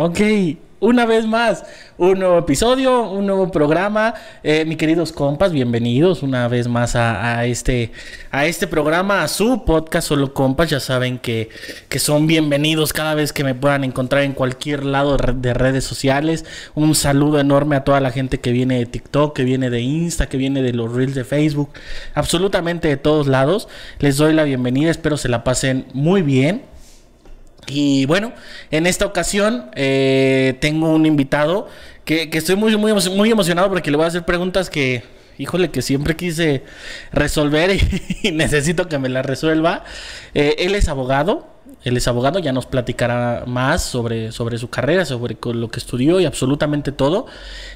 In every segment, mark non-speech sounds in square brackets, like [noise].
Ok, una vez más, un nuevo episodio, un nuevo programa. Mi eh, mis queridos compas, bienvenidos una vez más a, este, a este programa, a su podcast Solo Compas. Ya saben que, que son bienvenidos cada vez que me puedan encontrar en cualquier lado de redes sociales. Un saludo enorme a toda la gente que viene de TikTok, que viene de Insta, que viene de los reels de Facebook, absolutamente de todos lados. Les doy la bienvenida, espero se la pasen muy bien y bueno, en esta ocasión eh, tengo un invitado que, estoy muy, muy, muy emocionado porque le voy a hacer preguntas que, híjole, que siempre quise resolver [laughs] y, necesito que me las resuelva. Eh, él es abogado, él es abogado, ya nos platicará más sobre, sobre su carrera, sobre lo que estudió y absolutamente todo.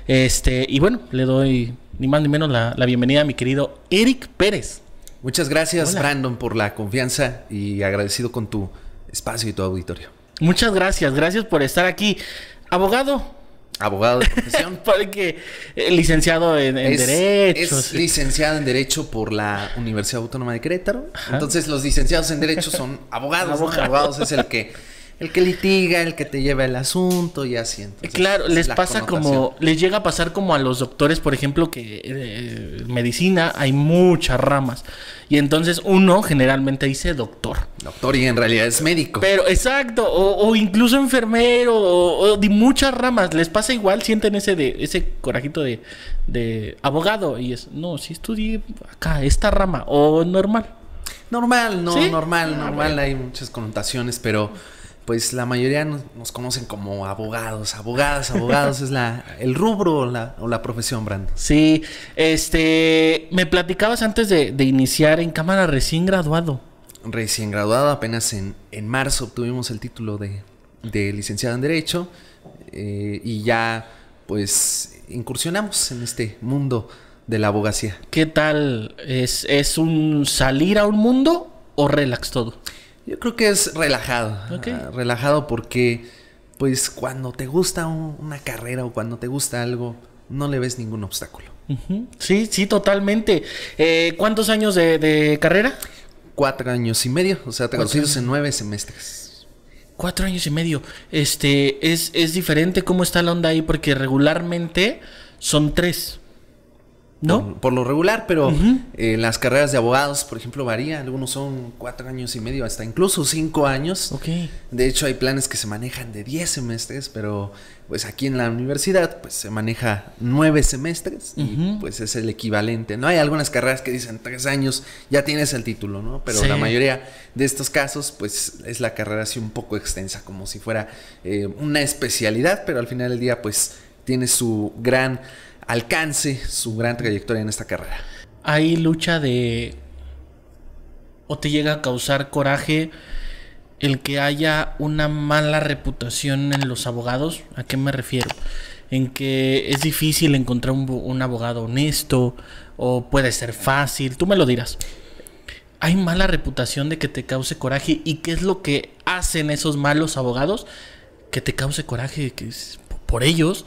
Este, y bueno, le doy ni más ni menos la, bienvenida a mi querido Eric Pérez. Muchas gracias, Brandon, por la confianza y agradecido con tu espacio y tu auditorio. Muchas gracias, gracias por estar aquí. Abogado, abogado de [laughs] profesión. Porque eh, licenciado en, Derecho. Es eh. licenciado en Derecho por la Universidad Autónoma de Querétaro. Entonces, los licenciados en Derecho son [laughs] abogados. Abogados es el que el que litiga, el que te lleva el asunto y así. claro, les pasa como, les llega a pasar como a los doctores, por ejemplo, que en eh, medicina hay muchas ramas. Y entonces uno generalmente dice doctor. Doctor y en realidad es médico. Pero exacto, o, incluso enfermero, o, de muchas ramas. Les pasa igual, sienten ese de ese corajito de, abogado y es, no, si estudié acá, esta rama, o normal. Normal, no, normal, ah, normal, hay muchas connotaciones, pero pues la mayoría nos, conocen como abogados, abogadas, abogados es la el rubro o la, profesión, Brandon. Sí, este, me platicabas antes de, iniciar en cámara recién graduado. Recién graduado, apenas en, en marzo obtuvimos el título de, licenciado en Derecho eh, y ya pues incursionamos en este mundo de la abogacía. ¿Qué tal? ¿Es, ¿Es un salir a un mundo o relax todo? Yo creo que es relajado. Ah, relajado porque, pues, cuando te gusta una carrera o cuando te gusta algo, no le ves ningún obstáculo. Sí, sí, totalmente. Eh, ¿Cuántos años de, carrera? Cuatro años y medio, o sea, traducidos en nueve semestres. Cuatro años y medio. Este, es, es diferente cómo está la onda ahí, porque regularmente son tres. ¿No? Por, lo regular, pero eh, las carreras de abogados, por ejemplo, varían Algunos son cuatro años y medio, hasta incluso cinco años. Okay. De hecho, hay planes que se manejan de diez semestres, pero pues aquí en la universidad pues se maneja nueve semestres y pues es el equivalente. No hay algunas carreras que dicen tres años ya tienes el título, ¿no? Pero la mayoría de estos casos pues es la carrera así un poco extensa, como si fuera eh, una especialidad, pero al final del día pues tiene su gran alcance su gran trayectoria en esta carrera. Hay lucha de... o te llega a causar coraje el que haya una mala reputación en los abogados. ¿A qué me refiero? En que es difícil encontrar un, abogado honesto o puede ser fácil, tú me lo dirás. Hay mala reputación de que te cause coraje y qué es lo que hacen esos malos abogados que te cause coraje, que es por ellos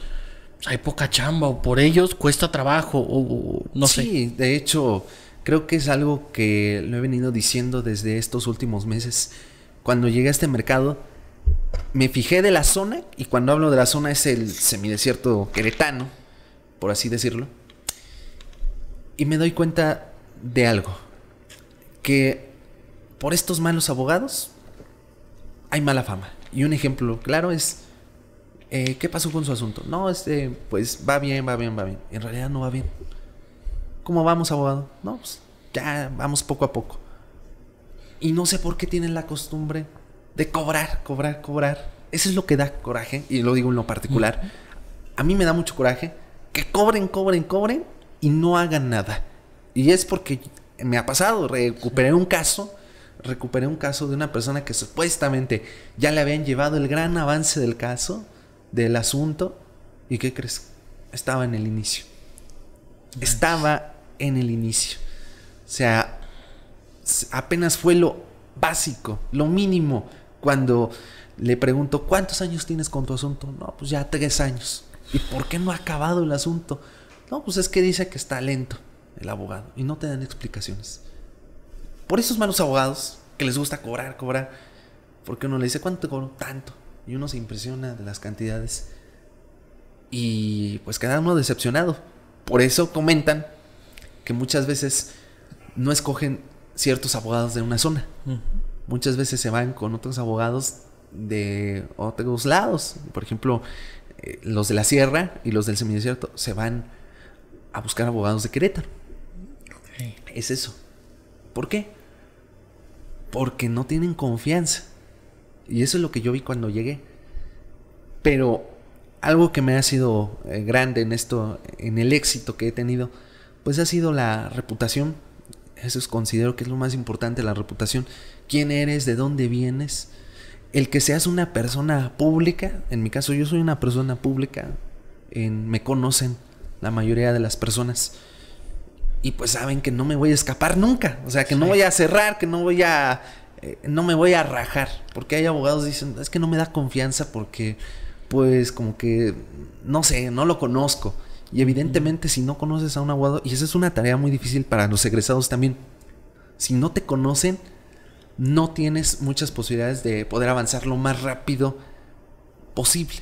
pues, hay poca chamba o por ellos cuesta trabajo o, no sé. Sí, de hecho, creo que es algo que lo he venido diciendo desde estos últimos meses. Cuando llegué a este mercado, me fijé de la zona, y cuando hablo de la zona es el semidesierto queretano, por así decirlo, y me doy cuenta de algo, que por estos malos abogados hay mala fama. Y un ejemplo claro es eh, ¿qué pasó con su asunto? No, este, pues va bien, va bien, va bien. En realidad no va bien. ¿Cómo vamos, abogado? No, pues ya vamos poco a poco. Y no sé por qué tienen la costumbre de cobrar, cobrar, cobrar. Eso es lo que da coraje, y lo digo en lo particular. A mí me da mucho coraje que cobren, cobren, cobren y no hagan nada. Y es porque me ha pasado, recuperé un caso, recuperé un caso de una persona que supuestamente ya le habían llevado el gran avance del caso del asunto. ¿Y qué crees? Estaba en el inicio. Estaba en el inicio. O sea, apenas fue lo básico, lo mínimo. Cuando le pregunto, ¿cuántos años tienes con tu asunto? No, pues ya tres años. ¿Y por qué no ha acabado el asunto? No, pues es que dice que está lento el abogado y no te dan explicaciones. Por esos malos abogados que les gusta cobrar, cobrar, porque uno le dice, ¿cuánto te cobro? Tanto y uno se impresiona de las cantidades y pues queda uno decepcionado. Por eso comentan que muchas veces no escogen ciertos abogados de una zona. Muchas veces se van con otros abogados de otros lados. Por ejemplo, eh, los de la sierra y los del semidesierto se van a buscar abogados de Querétaro. Es eso. ¿Por qué? Porque no tienen confianza. Y eso es lo que yo vi cuando llegué. Pero algo que me ha sido eh, grande en esto, en el éxito que he tenido, pues ha sido la reputación. Eso es, considero que es lo más importante, la reputación. ¿Quién eres? ¿De dónde vienes? El que seas una persona pública, en mi caso yo soy una persona pública, en, me conocen la mayoría de las personas y pues saben que no me voy a escapar nunca. O sea, que no voy a cerrar, que no voy a eh, no me voy a rajar, porque hay abogados que dicen, es que no me da confianza porque, pues, como que, no sé, no lo conozco. Y evidentemente, si no conoces a un abogado, y esa es una tarea muy difícil para los egresados también, si no te conocen, no tienes muchas posibilidades de poder avanzar lo más rápido posible.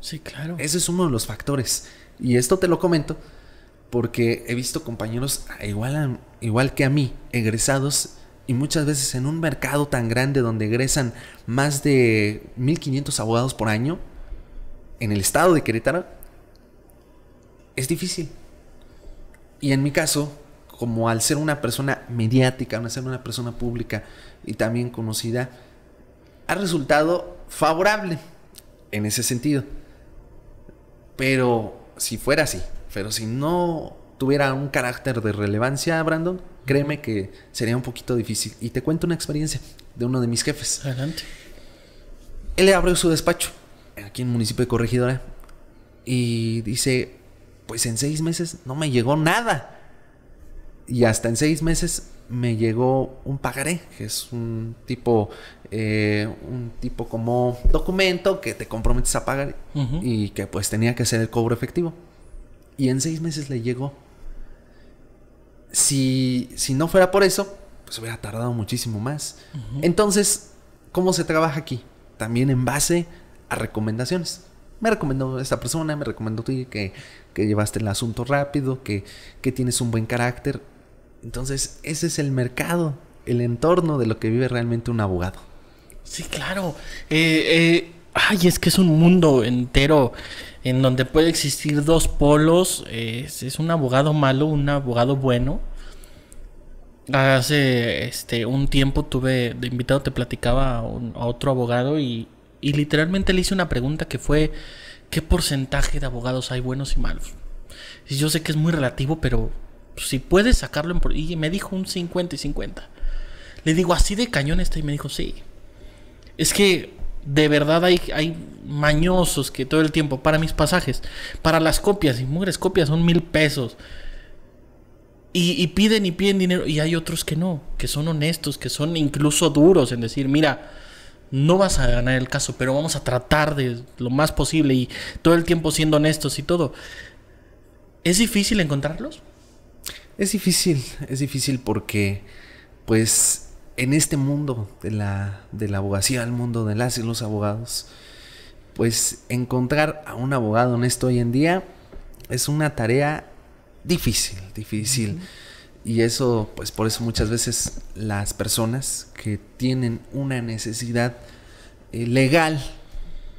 Sí, claro. Ese es uno de los factores. Y esto te lo comento porque he visto compañeros igual, igual que a mí, egresados y muchas veces en un mercado tan grande donde egresan más de 1.500 abogados por año, en el estado de Querétaro, es difícil. Y en mi caso, como al ser una persona mediática, al ser una persona pública y también conocida, ha resultado favorable en ese sentido. Pero si fuera así, pero si no tuviera un carácter de relevancia, Brandon, créeme que sería un poquito difícil. Y te cuento una experiencia de uno de mis jefes. Adelante. Él le abrió su despacho aquí en el municipio de Corregidora y dice, pues en seis meses no me llegó nada. Y hasta en seis meses me llegó un pagaré, que es un tipo, eh, un tipo como documento que te comprometes a pagar y que pues tenía que hacer el cobro efectivo. Y en seis meses le llegó. Si, no fuera por eso, pues hubiera tardado muchísimo más. Entonces, ¿cómo se trabaja aquí? También en base a recomendaciones. Me recomendó esta persona, me recomendó tú que, que llevaste el asunto rápido, que, que tienes un buen carácter. Entonces, ese es el mercado, el entorno de lo que vive realmente un abogado. Sí, claro. eh, eh ay, es que es un mundo entero en donde puede existir dos polos. Es, un abogado malo, un abogado bueno. Hace este, un tiempo tuve de invitado, te platicaba a, otro abogado y, literalmente le hice una pregunta que fue, ¿qué porcentaje de abogados hay buenos y malos? Y yo sé que es muy relativo, pero si puedes sacarlo en... Y me dijo un 50 y 50. Le digo, así de cañón está y me dijo, sí. Es que de verdad hay, hay mañosos que todo el tiempo, para mis pasajes, para las copias, y mujeres copias son mil pesos. Y, y, piden y piden dinero. Y hay otros que no, que son honestos, que son incluso duros en decir, mira, no vas a ganar el caso, pero vamos a tratar de lo más posible y todo el tiempo siendo honestos y todo. ¿Es difícil encontrarlos? Es difícil, es difícil porque, pues, en este mundo de la, de la abogacía, el mundo de las y los abogados, pues encontrar a un abogado honesto hoy en día es una tarea difícil, difícil. Y eso, pues por eso muchas veces las personas que tienen una necesidad eh, legal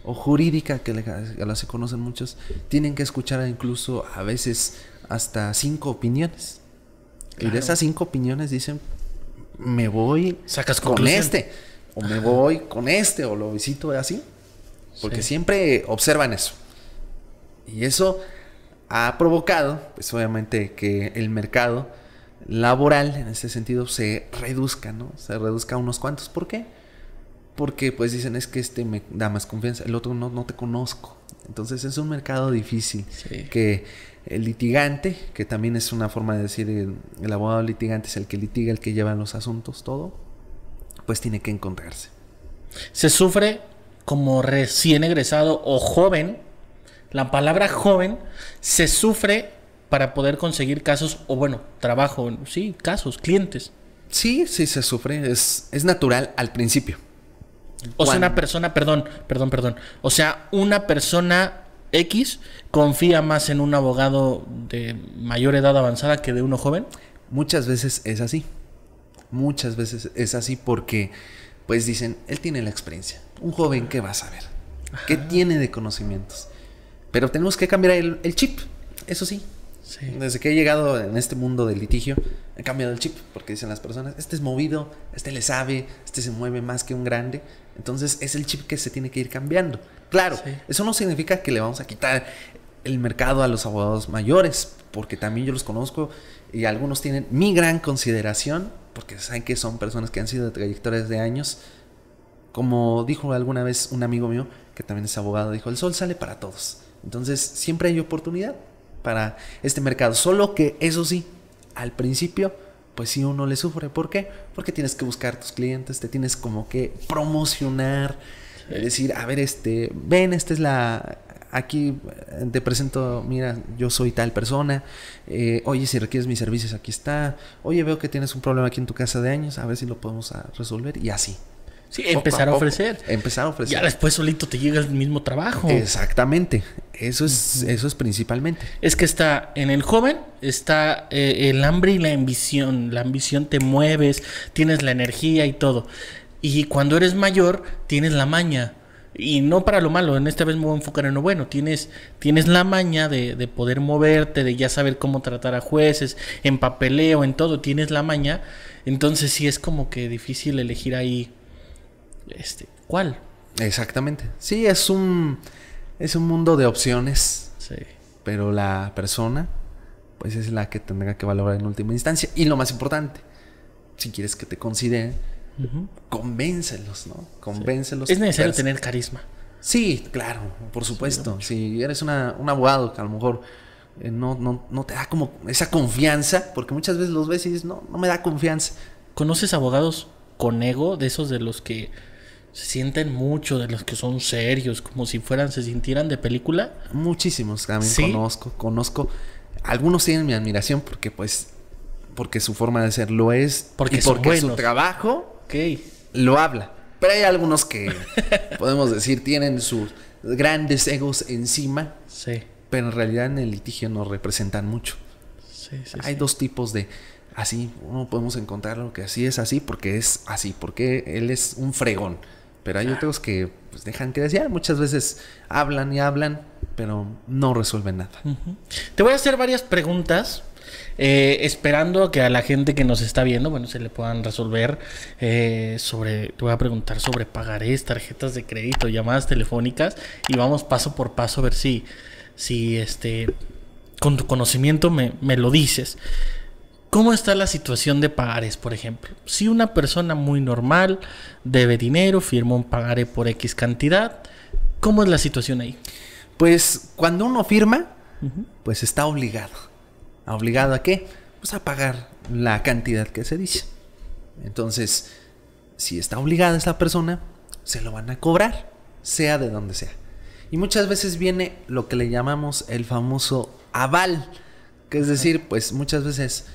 o jurídica, que las se conocen muchos, tienen que escuchar incluso a veces hasta cinco opiniones. Y de esas cinco opiniones dicen me voy Sacas con este, o me voy con este, o lo visito así. Porque siempre observan eso. Y eso ha provocado, pues obviamente, que el mercado laboral en ese sentido se reduzca, ¿no? Se reduzca a unos cuantos. ¿Por qué? Porque pues dicen es que este me da más confianza, el otro no, no te conozco. Entonces es un mercado difícil que el litigante, que también es una forma de decir el, abogado litigante es el que litiga, el que lleva los asuntos, todo, pues tiene que encontrarse. Se sufre como recién egresado o joven, la palabra joven se sufre para poder conseguir casos o bueno, trabajo, sí, casos, clientes. Sí, sí se sufre, es, es natural al principio. O sea, una persona, perdón, perdón, perdón. O sea, una persona X confía más en un abogado de mayor edad avanzada que de uno joven? Muchas veces es así. Muchas veces es así porque, pues dicen, él tiene la experiencia. Un joven, ¿qué va a saber? ¿Qué tiene de conocimientos? Pero tenemos que cambiar el chip, eso sí, desde que he llegado en este mundo del litigio, he cambiado el chip, porque dicen las personas, este es movido, este le sabe, este se mueve más que un grande. Entonces es el chip que se tiene que ir cambiando. Claro, eso no significa que le vamos a quitar el mercado a los abogados mayores, porque también yo los conozco y algunos tienen mi gran consideración, porque saben que son personas que han sido de trayectorias de años. Como dijo alguna vez un amigo mío, que también es abogado, dijo, el sol sale para todos. Entonces siempre hay oportunidad para este mercado. Solo que eso sí, al principio, pues sí uno le sufre. ¿Por qué? Porque tienes que buscar tus clientes, te tienes como que promocionar, es eh, decir, a ver, este, ven, esta es la, aquí eh, te presento, mira, yo soy tal persona, eh, oye, si requieres mis servicios, aquí está, oye, veo que tienes un problema aquí en tu casa de años, a ver si lo podemos ah, resolver y así empezar a, ofrecer. Empezar a ofrecer. Ya después solito te llega el mismo trabajo. Exactamente. Eso es, eso es principalmente. Es que está en el joven, está eh, el hambre y la ambición. La ambición te mueves, tienes la energía y todo. Y cuando eres mayor, tienes la maña. Y no para lo malo, en esta vez me voy a enfocar en lo bueno. Tienes, tienes la maña de, de poder moverte, de ya saber cómo tratar a jueces, en papeleo, en todo, tienes la maña. Entonces sí es como que difícil elegir ahí este, ¿cuál? Exactamente. Sí, es un, es un mundo de opciones. Sí. Pero la persona, pues es la que tendrá que valorar en última instancia. Y lo más importante, si quieres que te consideren, convéncelos, ¿no? Convéncelos. Es necesario tener carisma. Sí, claro, por supuesto. si eres un abogado que a lo mejor eh, no, no, no, te da como esa confianza, porque muchas veces los ves y dices, no, no me da confianza. ¿Conoces abogados con ego, de esos de los que se sienten mucho de los que son serios, como si fueran, se sintieran de película. Muchísimos también conozco, conozco. Algunos tienen mi admiración porque pues, porque su forma de ser lo es. Porque, y porque su trabajo lo habla. Pero hay algunos que [laughs] podemos decir tienen sus grandes egos encima. Sí. Pero en realidad en el litigio no representan mucho. Sí, sí, hay dos tipos de así, uno podemos encontrarlo que así es así porque es así, porque él es un fregón. Pero hay ah. otros que pues, dejan que desear. Muchas veces hablan y hablan, pero no resuelven nada. Te voy a hacer varias preguntas. Eh, esperando que a la gente que nos está viendo, bueno, se le puedan resolver eh, sobre, te voy a preguntar sobre pagarés, tarjetas de crédito, llamadas telefónicas y vamos paso por paso a ver si, si este, con tu conocimiento me, me lo dices. ¿Cómo está la situación de pagares, por ejemplo? Si una persona muy normal debe dinero, firma un pagaré por X cantidad, ¿cómo es la situación ahí? Pues cuando uno firma, pues está obligado. ¿Obligado a qué? Pues a pagar la cantidad que se dice. Entonces, si está obligada esa persona, se lo van a cobrar, sea de donde sea. Y muchas veces viene lo que le llamamos el famoso aval, que es decir, pues muchas veces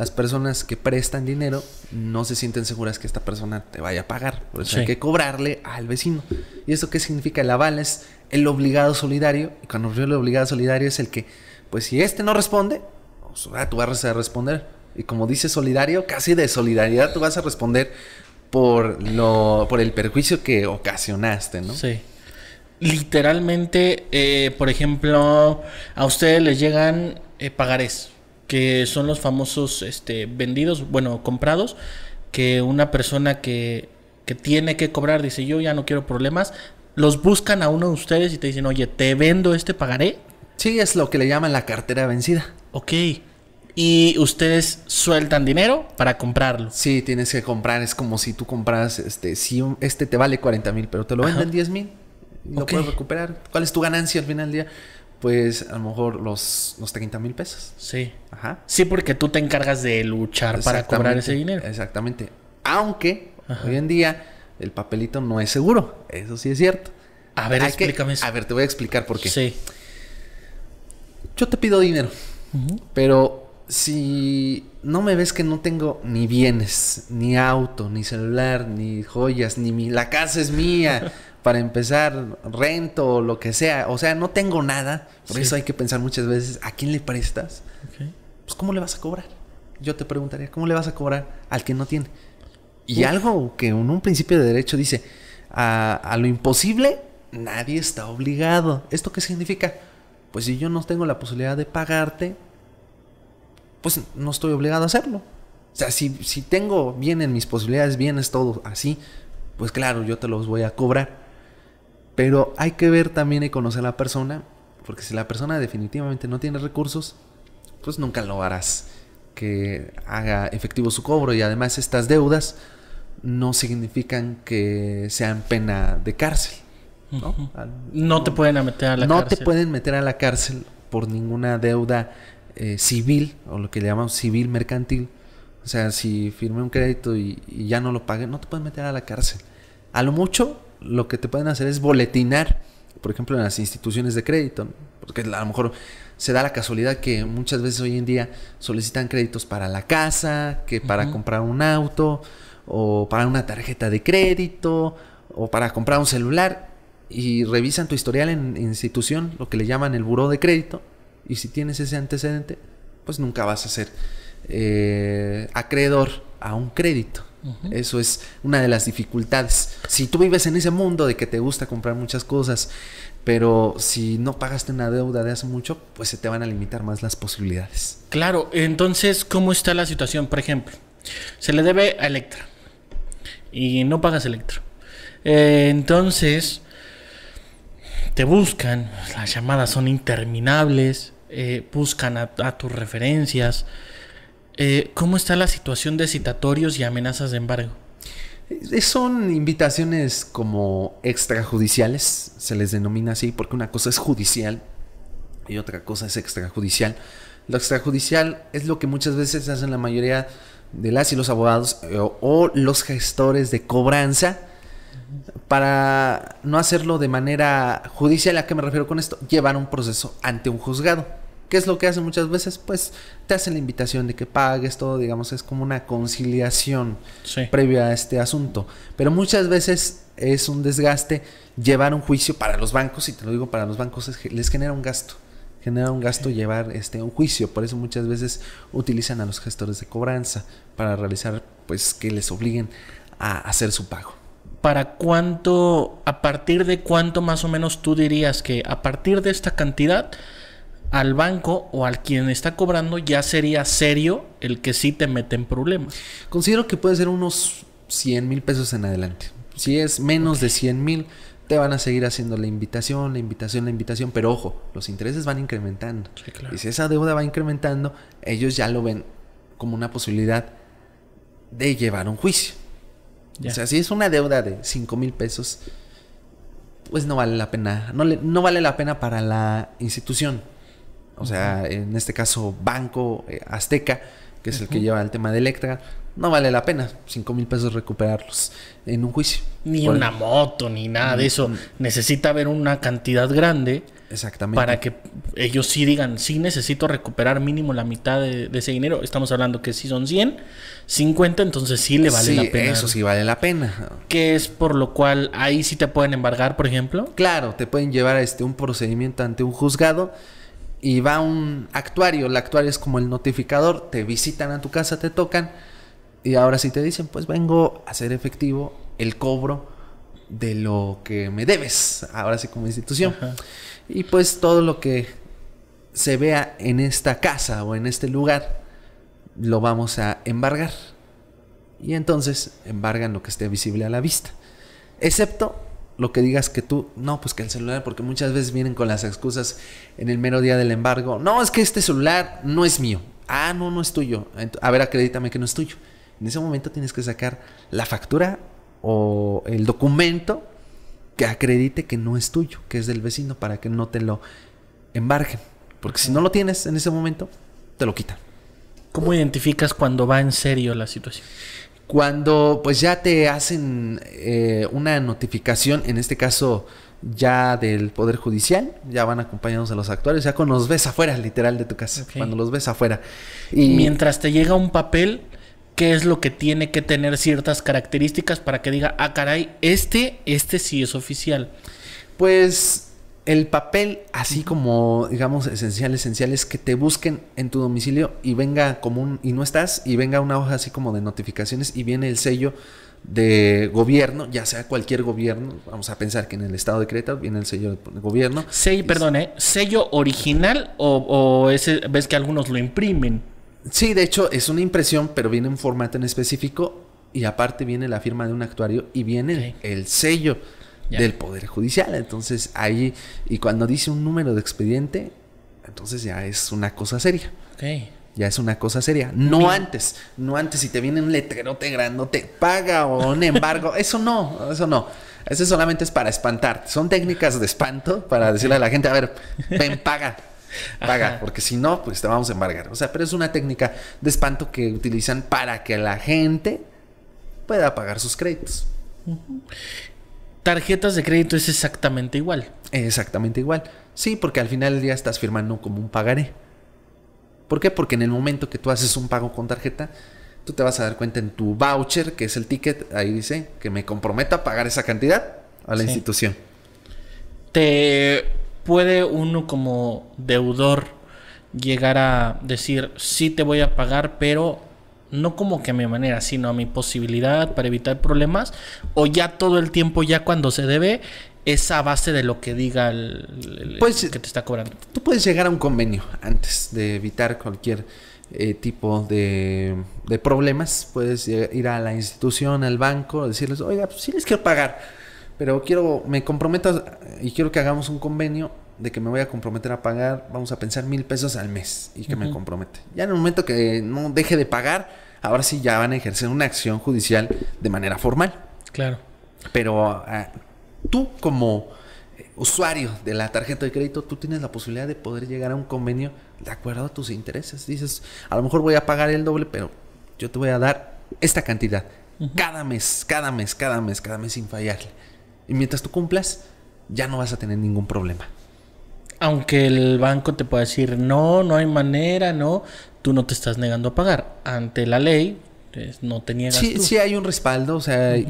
las personas que prestan dinero no se sienten seguras que esta persona te vaya a pagar. Por eso hay que cobrarle al vecino. ¿Y eso qué significa? El aval es el obligado solidario. Y cuando yo el obligado solidario es el que, pues si este no responde, pues, tú vas a responder. Y como dice solidario, casi de solidaridad tú vas a responder por, lo, por el perjuicio que ocasionaste, ¿no? Sí literalmente, eh, por ejemplo, a ustedes les llegan pagar eh, pagarés que son los famosos este, vendidos, bueno, comprados, que una persona que, que tiene que cobrar dice yo ya no quiero problemas, los buscan a uno de ustedes y te dicen, oye, te vendo este pagaré. Sí, es lo que le llaman la cartera vencida. Ok. Y ustedes sueltan dinero para comprarlo. Sí, tienes que comprar. Es como si tú compras, este, si este te vale 40 mil, pero te lo venden diez 10 mil. no puedes recuperar. ¿Cuál es tu ganancia al final del día? pues a lo mejor los, los 30 mil pesos. Sí. Ajá. Sí, porque tú te encargas de luchar para cobrar ese dinero. Exactamente. Aunque hoy en día el papelito no es seguro. Eso sí es cierto. A ver, explícame eso. A ver, te voy a explicar por qué. Sí. Yo te pido dinero, pero si no me ves que no tengo ni bienes, ni auto, ni celular, ni joyas, ni mi, la casa es mía. [laughs] para empezar, rento o lo que sea. O sea, no tengo nada. Por eso hay que pensar muchas veces, ¿a quién le prestas? Pues ¿cómo le vas a cobrar? Yo te preguntaría, ¿cómo le vas a cobrar al que no tiene? Y algo que en un principio de derecho dice, a, lo imposible nadie está obligado. ¿Esto qué significa? Pues si yo no tengo la posibilidad de pagarte, pues no estoy obligado a hacerlo. O sea, si, si tengo bien en mis posibilidades, bienes todo así, pues claro, yo te los voy a cobrar. Pero hay que ver también y conocer a la persona, porque si la persona definitivamente no tiene recursos, pues nunca lo harás que haga efectivo su cobro y además estas deudas no significan que sean pena de cárcel. No, no te pueden meter a la cárcel. No te pueden meter a la cárcel por ninguna deuda eh, civil o lo que le llamamos civil mercantil. O sea, si firme un crédito y, y ya no lo pagué, no te pueden meter a la cárcel. A lo mucho lo que te pueden hacer es boletinar, por ejemplo, en las instituciones de crédito, porque a lo mejor se da la casualidad que muchas veces hoy en día solicitan créditos para la casa, que para comprar un auto, o para una tarjeta de crédito, o para comprar un celular, y revisan tu historial en, institución, lo que le llaman el buró de crédito, y si tienes ese antecedente, pues nunca vas a ser eh, acreedor a un crédito. Eso es una de las dificultades. Si tú vives en ese mundo de que te gusta comprar muchas cosas, pero si no pagaste una deuda de hace mucho, pues se te van a limitar más las posibilidades. Claro, entonces, ¿cómo está la situación? Por ejemplo, se le debe a Electra y no pagas Electra. Eh, entonces, te buscan, las llamadas son interminables, eh, buscan a tus referencias. Eh, ¿Cómo está la situación de citatorios y amenazas de embargo? Eh, son invitaciones como extrajudiciales, se les denomina así, porque una cosa es judicial y otra cosa es extrajudicial. Lo extrajudicial es lo que muchas veces hacen la mayoría de las y los abogados eh, o, o, los gestores de cobranza para no hacerlo de manera judicial. ¿A qué me refiero con esto? Llevar un proceso ante un juzgado. ¿Qué es lo que hacen muchas veces? Pues te hacen la invitación de que pagues todo, digamos, es como una conciliación previa a este asunto. Pero muchas veces es un desgaste llevar un juicio para los bancos, y te lo digo para los bancos, les genera un gasto. Genera un gasto llevar este, un juicio. Por eso muchas veces utilizan a los gestores de cobranza para realizar, pues, que les obliguen a hacer su pago. ¿Para cuánto, a partir de cuánto más o menos tú dirías que a partir de esta cantidad al banco o al quien está cobrando, ya sería serio el que sí te mete en problemas. Considero que puede ser unos 100 mil pesos en adelante. Si es menos de 100 mil, te van a seguir haciendo la invitación, la invitación, la invitación, pero ojo, los intereses van incrementando. Y si esa deuda va incrementando, ellos ya lo ven como una posibilidad de llevar un juicio. O sea, si es una deuda de 5 mil pesos, pues no vale la pena, no, no vale la pena para la institución o sea, en este caso Banco eh, Azteca, que es el que lleva el tema de Electra, no vale la pena 5 mil pesos recuperarlos en un juicio. Ni una moto, ni nada de mm, eso. Mm. Necesita haber una cantidad grande. Exactamente. Para que ellos sí digan, sí necesito recuperar mínimo la mitad de, ese dinero. Estamos hablando que si son 100, 50, entonces sí le vale la pena. Eso sí vale la pena. Que es por lo cual ahí sí te pueden embargar, por ejemplo. Claro, te pueden llevar a este, un procedimiento ante un juzgado y va un actuario, el actuario es como el notificador, te visitan a tu casa, te tocan y ahora sí te dicen, pues vengo a hacer efectivo el cobro de lo que me debes, ahora sí como institución. Y pues todo lo que se vea en esta casa o en este lugar, lo vamos a embargar. Y entonces embargan lo que esté visible a la vista, excepto lo que digas que tú, no, pues que el celular, porque muchas veces vienen con las excusas en el mero día del embargo. No, es que este celular no es mío. Ah, no, no es tuyo. A ver, acredítame que no es tuyo. En ese momento tienes que sacar la factura o el documento que acredite que no es tuyo, que es del vecino, para que no te lo embarguen. Porque si no lo tienes en ese momento, te lo quitan. ¿Cómo identificas cuando va en serio la situación? cuando pues ya te hacen eh, una notificación, en este caso ya del Poder Judicial, ya van acompañados de los actuarios, ya cuando los ves afuera, literal, de tu casa, cuando los ves afuera. Y mientras te llega un papel, ¿qué es lo que tiene que tener ciertas características para que diga, ah, caray, este, este sí es oficial? Pues el papel, así como digamos esencial, esencial es que te busquen en tu domicilio y venga como un, y no estás, y venga una hoja así como de notificaciones y viene el sello de gobierno, ya sea cualquier gobierno, vamos a pensar que en el estado de Creta viene el sello de gobierno. sí, perdón, ¿eh? ¿sello original o, ese, ves que algunos lo imprimen? Sí, de hecho es una impresión, pero viene un formato en específico y aparte viene la firma de un actuario y viene el sello del Poder Judicial. Entonces ahí, y cuando dice un número de expediente, entonces ya es una cosa seria. Ya es una cosa seria. No antes, no antes si te viene un letrerote te paga o un embargo. [laughs] eso no, eso no. Eso solamente es para espantar Son técnicas de espanto para decirle a la gente, a ver, ven, paga. [laughs] paga, porque si no, pues te vamos a embargar. O sea, pero es una técnica de espanto que utilizan para que la gente pueda pagar sus créditos. Tarjetas de crédito es exactamente igual. Exactamente igual. Sí, porque al final día estás firmando como un pagaré. ¿Por qué? Porque en el momento que tú haces un pago con tarjeta, tú te vas a dar cuenta en tu voucher, que es el ticket, ahí dice que me comprometo a pagar esa cantidad a la institución. Te puede uno como deudor llegar a decir, sí te voy a pagar, pero no como que a mi manera, sino a mi posibilidad para evitar problemas, o ya todo el tiempo, ya cuando se debe, es a base de lo que diga el, pues, que te está cobrando. Tú puedes llegar a un convenio antes de evitar cualquier eh, tipo de, de, problemas. Puedes ir a la institución, al banco, decirles, oiga, si pues, sí les quiero pagar, pero quiero, me comprometas y quiero que hagamos un convenio de que me voy a comprometer a pagar, vamos a pensar mil pesos al mes y que me compromete. Ya en el momento que no deje de pagar, ahora sí ya van a ejercer una acción judicial de manera formal. Claro. Pero ah, tú como usuario de la tarjeta de crédito, tú tienes la posibilidad de poder llegar a un convenio de acuerdo a tus intereses. Dices, a lo mejor voy a pagar el doble, pero yo te voy a dar esta cantidad cada mes, cada mes, cada mes, cada mes sin fallarle. Y mientras tú cumplas, ya no vas a tener ningún problema aunque el banco te pueda decir, no, no hay manera, no, tú no te estás negando a pagar. Ante la ley, pues, no te niegas. Sí, sí hay un respaldo, o sea, y,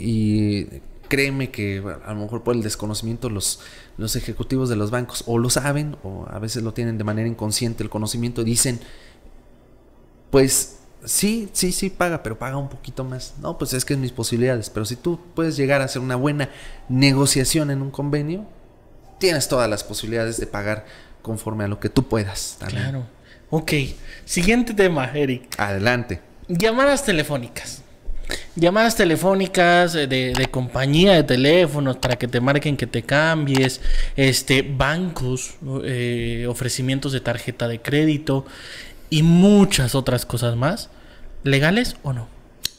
y créeme que a lo mejor por el desconocimiento los, los ejecutivos de los bancos o lo saben o a veces lo tienen de manera inconsciente el conocimiento, dicen, pues sí, sí, sí paga, pero paga un poquito más. No, pues es que es mis posibilidades, pero si tú puedes llegar a hacer una buena negociación en un convenio, tienes todas las posibilidades de pagar conforme a lo que tú puedas. Claro. Ok. Siguiente tema, Eric. Adelante. Llamadas telefónicas. Llamadas telefónicas eh, de, compañía de teléfonos para que te marquen que te cambies, este, bancos, eh, ofrecimientos de tarjeta de crédito y muchas otras cosas más. ¿Legales o no?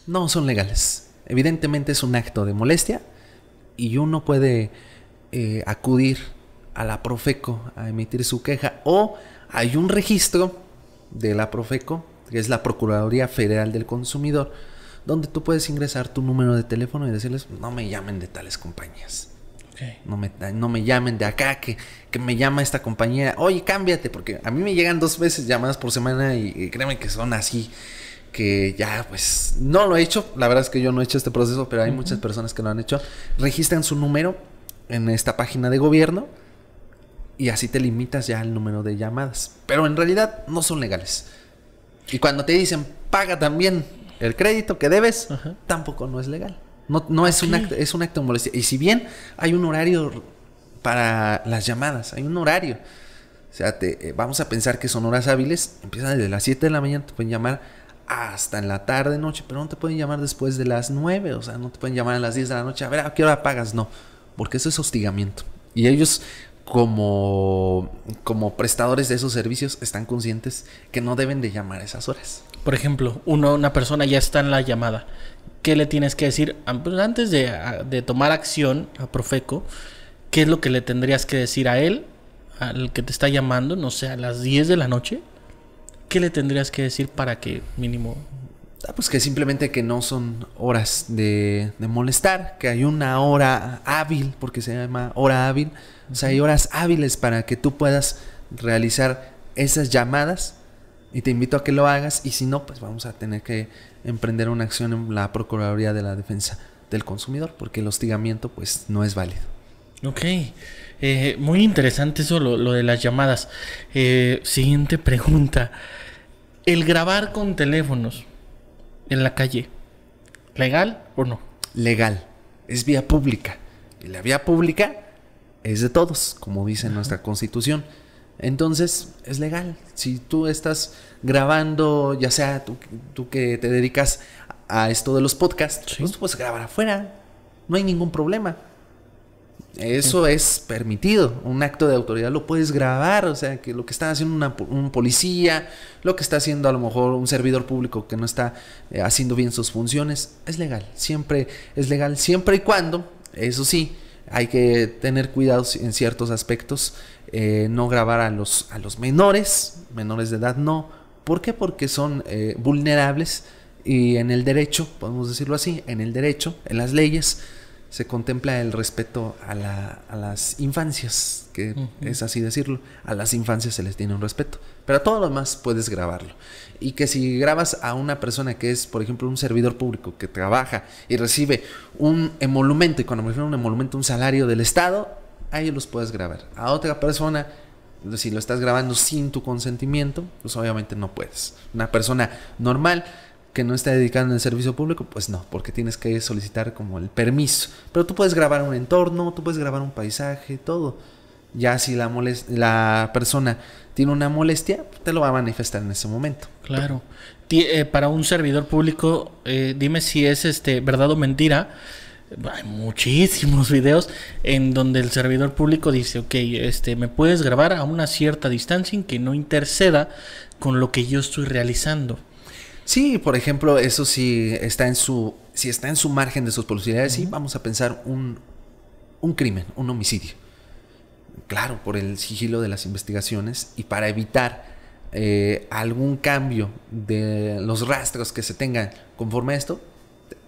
No son legales. Evidentemente es un acto de molestia y uno puede eh, acudir a la Profeco a emitir su queja o hay un registro de la Profeco, que es la Procuraduría Federal del Consumidor, donde tú puedes ingresar tu número de teléfono y decirles, no me llamen de tales compañías. No, me, no me llamen de acá, que, que me llama esta compañía, oye, cámbiate, porque a mí me llegan dos veces llamadas por semana y, créanme créeme que son así que ya pues no lo he hecho, la verdad es que yo no he hecho este proceso, pero hay muchas personas que lo han hecho, registran su número en esta página de gobierno y así te limitas ya al número de llamadas. Pero en realidad no son legales. Y cuando te dicen paga también el crédito que debes, tampoco no es legal. No, no es, un acto, es un de molestia. Y si bien hay un horario para las llamadas, hay un horario. O sea, te, eh, vamos a pensar que son horas hábiles, empiezan desde las 7 de la mañana, te pueden llamar hasta en la tarde, noche, pero no te pueden llamar después de las 9, o sea, no te pueden llamar a las 10 de la noche, a ver, ¿a qué hora pagas? No porque eso es hostigamiento. Y ellos como, como prestadores de esos servicios están conscientes que no deben de llamar a esas horas. Por ejemplo, una persona ya está en la llamada. ¿Qué le tienes que decir? Ah, pues, antes de, ah, de tomar acción a Profeco, ¿qué es lo que le tendrías que decir a él, al que te está llamando, no sé, a las 10 de la noche? ¿Qué le tendrías que decir para que mínimo Ah, pues que simplemente que no son horas de, molestar, que hay una hora hábil, porque se llama hora hábil, o sea, hay horas hábiles para que tú puedas realizar esas llamadas y te invito a que lo hagas y si no, pues vamos a tener que emprender una acción en la Procuraduría de la Defensa del Consumidor, porque el hostigamiento pues no es válido. Ok, eh, muy interesante eso, lo, lo de las llamadas. Eh, siguiente pregunta. El grabar con teléfonos, en la calle, ¿legal o no? Legal, es vía pública. Y la vía pública es de todos, como dice nuestra constitución. Entonces es legal. Si tú estás grabando, ya sea tú, que te dedicas a esto de los podcasts, pues tú puedes grabar afuera. No hay ningún problema. Eso es permitido, un acto de autoridad lo puedes grabar, o sea, que lo que está haciendo una, un policía, lo que está haciendo a lo mejor un servidor público que no está eh, haciendo bien sus funciones, es legal, siempre es legal, siempre y cuando, eso sí, hay que tener cuidado en ciertos aspectos, eh, no grabar a los, a los menores, menores de edad no, ¿por qué? Porque son eh, vulnerables y en el derecho, podemos decirlo así, en el derecho, en las leyes, se contempla el respeto a, las infancias, que es así decirlo, a las infancias se les tiene un respeto, pero a todo lo demás puedes grabarlo. Y que si grabas a una persona que es, por ejemplo, un servidor público que trabaja y recibe un emolumento, y cuando me refiero a un emolumento, un salario del Estado, ahí los puedes grabar. A otra persona si lo estás grabando sin tu consentimiento, pues obviamente no puedes. Una persona normal que no está dedicado en el servicio público, pues no, porque tienes que solicitar como el permiso. Pero tú puedes grabar un entorno, tú puedes grabar un paisaje, todo. Ya si la, la persona tiene una molestia, te lo va a manifestar en ese momento. Claro. Eh, para un servidor público, eh, dime si es este verdad o mentira. Hay muchísimos videos en donde el servidor público dice, ok, este, me puedes grabar a una cierta distancia en que no interceda con lo que yo estoy realizando. Sí, por ejemplo, eso sí está en su, si está en su margen de sus posibilidades, sí vamos a pensar un, un crimen, un homicidio. Claro, por el sigilo de las investigaciones y para evitar eh, algún cambio de los rastros que se tengan conforme a esto,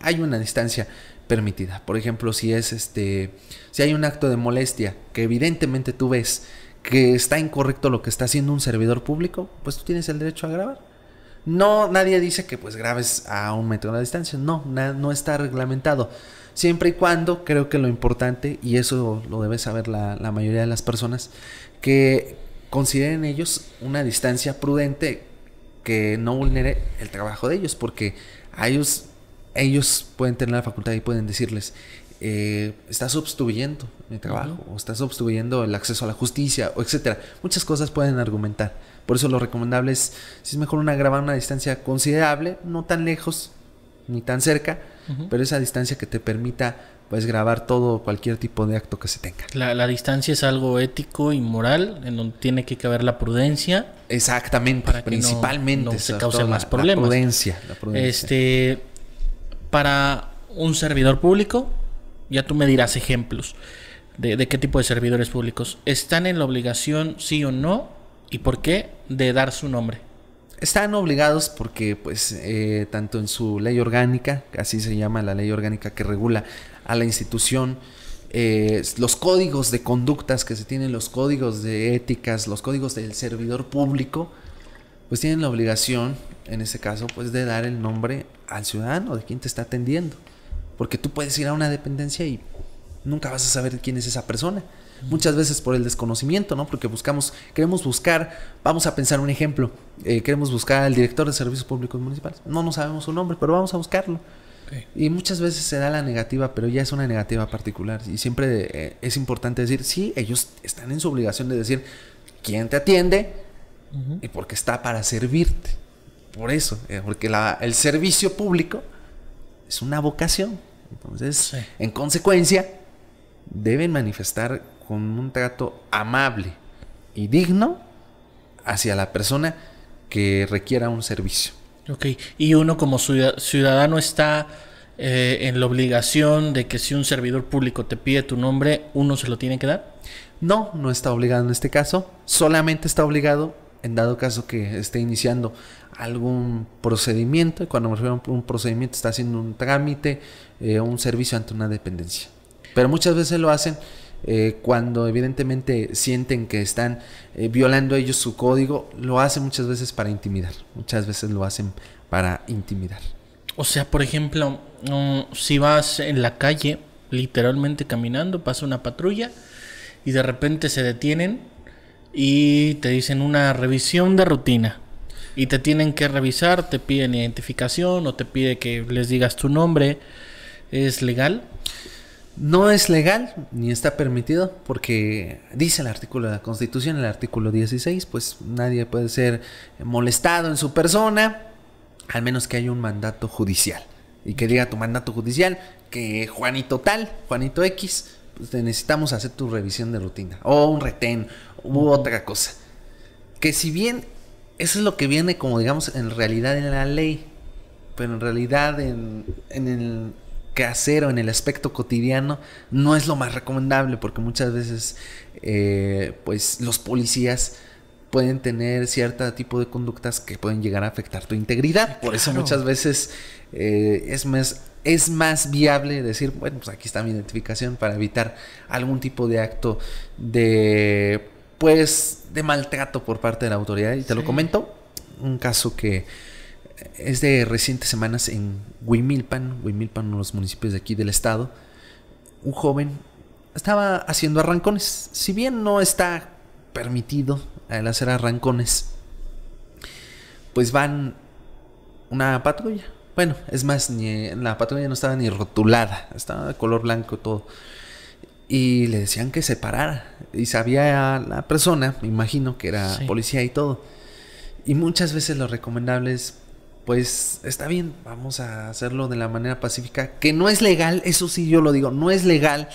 hay una distancia permitida. Por ejemplo, si es este, si hay un acto de molestia que evidentemente tú ves que está incorrecto lo que está haciendo un servidor público, pues tú tienes el derecho a grabar no, nadie dice que pues grabes a un metro de distancia. No, no está reglamentado. Siempre y cuando creo que lo importante, y eso lo debe saber la, mayoría de las personas, que consideren ellos una distancia prudente que no vulnere el trabajo de ellos, porque a ellos, ellos pueden tener la facultad y pueden decirles, eh, estás obstruyendo mi trabajo, o estás obstruyendo el acceso a la justicia, o etcétera. Muchas cosas pueden argumentar. Por eso lo recomendable es, si es mejor una grabar una distancia considerable, no tan lejos ni tan cerca, pero esa distancia que te permita pues grabar todo cualquier tipo de acto que se tenga. La, distancia es algo ético y moral, en donde tiene que caber la prudencia. Exactamente, para principalmente. Que no, se cause más problemas. La prudencia, Este, para un servidor público, ya tú me dirás ejemplos de, de qué tipo de servidores públicos. ¿Están en la obligación, sí o no, y por qué de dar su nombre. Están obligados porque, pues, eh, tanto en su ley orgánica, así se llama la ley orgánica que regula a la institución, eh, los códigos de conductas que se tienen, los códigos de éticas, los códigos del servidor público, pues tienen la obligación, en ese caso, pues de dar el nombre al ciudadano, de quien te está atendiendo. Porque tú puedes ir a una dependencia y nunca vas a saber quién es esa persona muchas veces por el desconocimiento, ¿no? Porque buscamos, queremos buscar, vamos a pensar un ejemplo, eh, queremos buscar al director de servicios públicos municipales, no no sabemos su nombre, pero vamos a buscarlo. Y muchas veces se da la negativa, pero ya es una negativa particular. Y siempre eh, es importante decir, sí, ellos están en su obligación de decir quién te atiende y porque está para servirte. Por eso, eh, porque el servicio público es una vocación. Entonces, en consecuencia, deben manifestar con un trato amable y digno hacia la persona que requiera un servicio. Ok, y uno como ciudadano está eh, en la obligación de que si un servidor público te pide tu nombre, uno se lo tiene que dar. No, no está obligado en este caso, solamente está obligado en dado caso que esté iniciando algún procedimiento, y cuando me refiero a un procedimiento está haciendo un trámite, eh, un servicio ante una dependencia. Pero muchas veces lo hacen eh, cuando evidentemente sienten que están eh, violando ellos su código, lo hacen muchas veces para intimidar, muchas veces lo hacen para intimidar. O sea, por ejemplo, mm, si vas en la calle, literalmente caminando, pasa una patrulla y de repente se detienen y te dicen una revisión de rutina. Y te tienen que revisar, te piden identificación o te pide que les digas tu nombre. ¿Es legal? No es legal ni está permitido porque dice el artículo de la Constitución, el artículo 16, pues nadie puede ser molestado en su persona, al menos que haya un mandato judicial. Y que diga tu mandato judicial que Juanito tal, Juanito X, pues necesitamos hacer tu revisión de rutina o un retén u otra cosa. Que si bien eso es lo que viene como digamos en realidad en la ley, pero en realidad en el casero, en el aspecto cotidiano, no es lo más recomendable porque muchas veces eh, pues los policías pueden tener cierto tipo de conductas que pueden llegar a afectar tu integridad. Por eso muchas veces eh, es, más, es más viable decir, bueno, pues aquí está mi identificación para evitar algún tipo de acto de, pues, de maltrato por parte de la autoridad. Y te lo comento, un caso que es de recientes semanas en Huimilpan, Huimilpan, uno de los municipios de aquí del estado, un joven estaba haciendo arrancones. Si bien no está permitido el hacer arrancones, pues van una patrulla. Bueno, es más, ni, la patrulla no estaba ni rotulada, estaba de color blanco todo. Y le decían que se parara. Y sabía a la persona, me imagino que era policía y todo. Y muchas veces lo recomendable es pues está bien, vamos a hacerlo de la manera pacífica, que no es legal, eso sí yo lo digo, no es legal,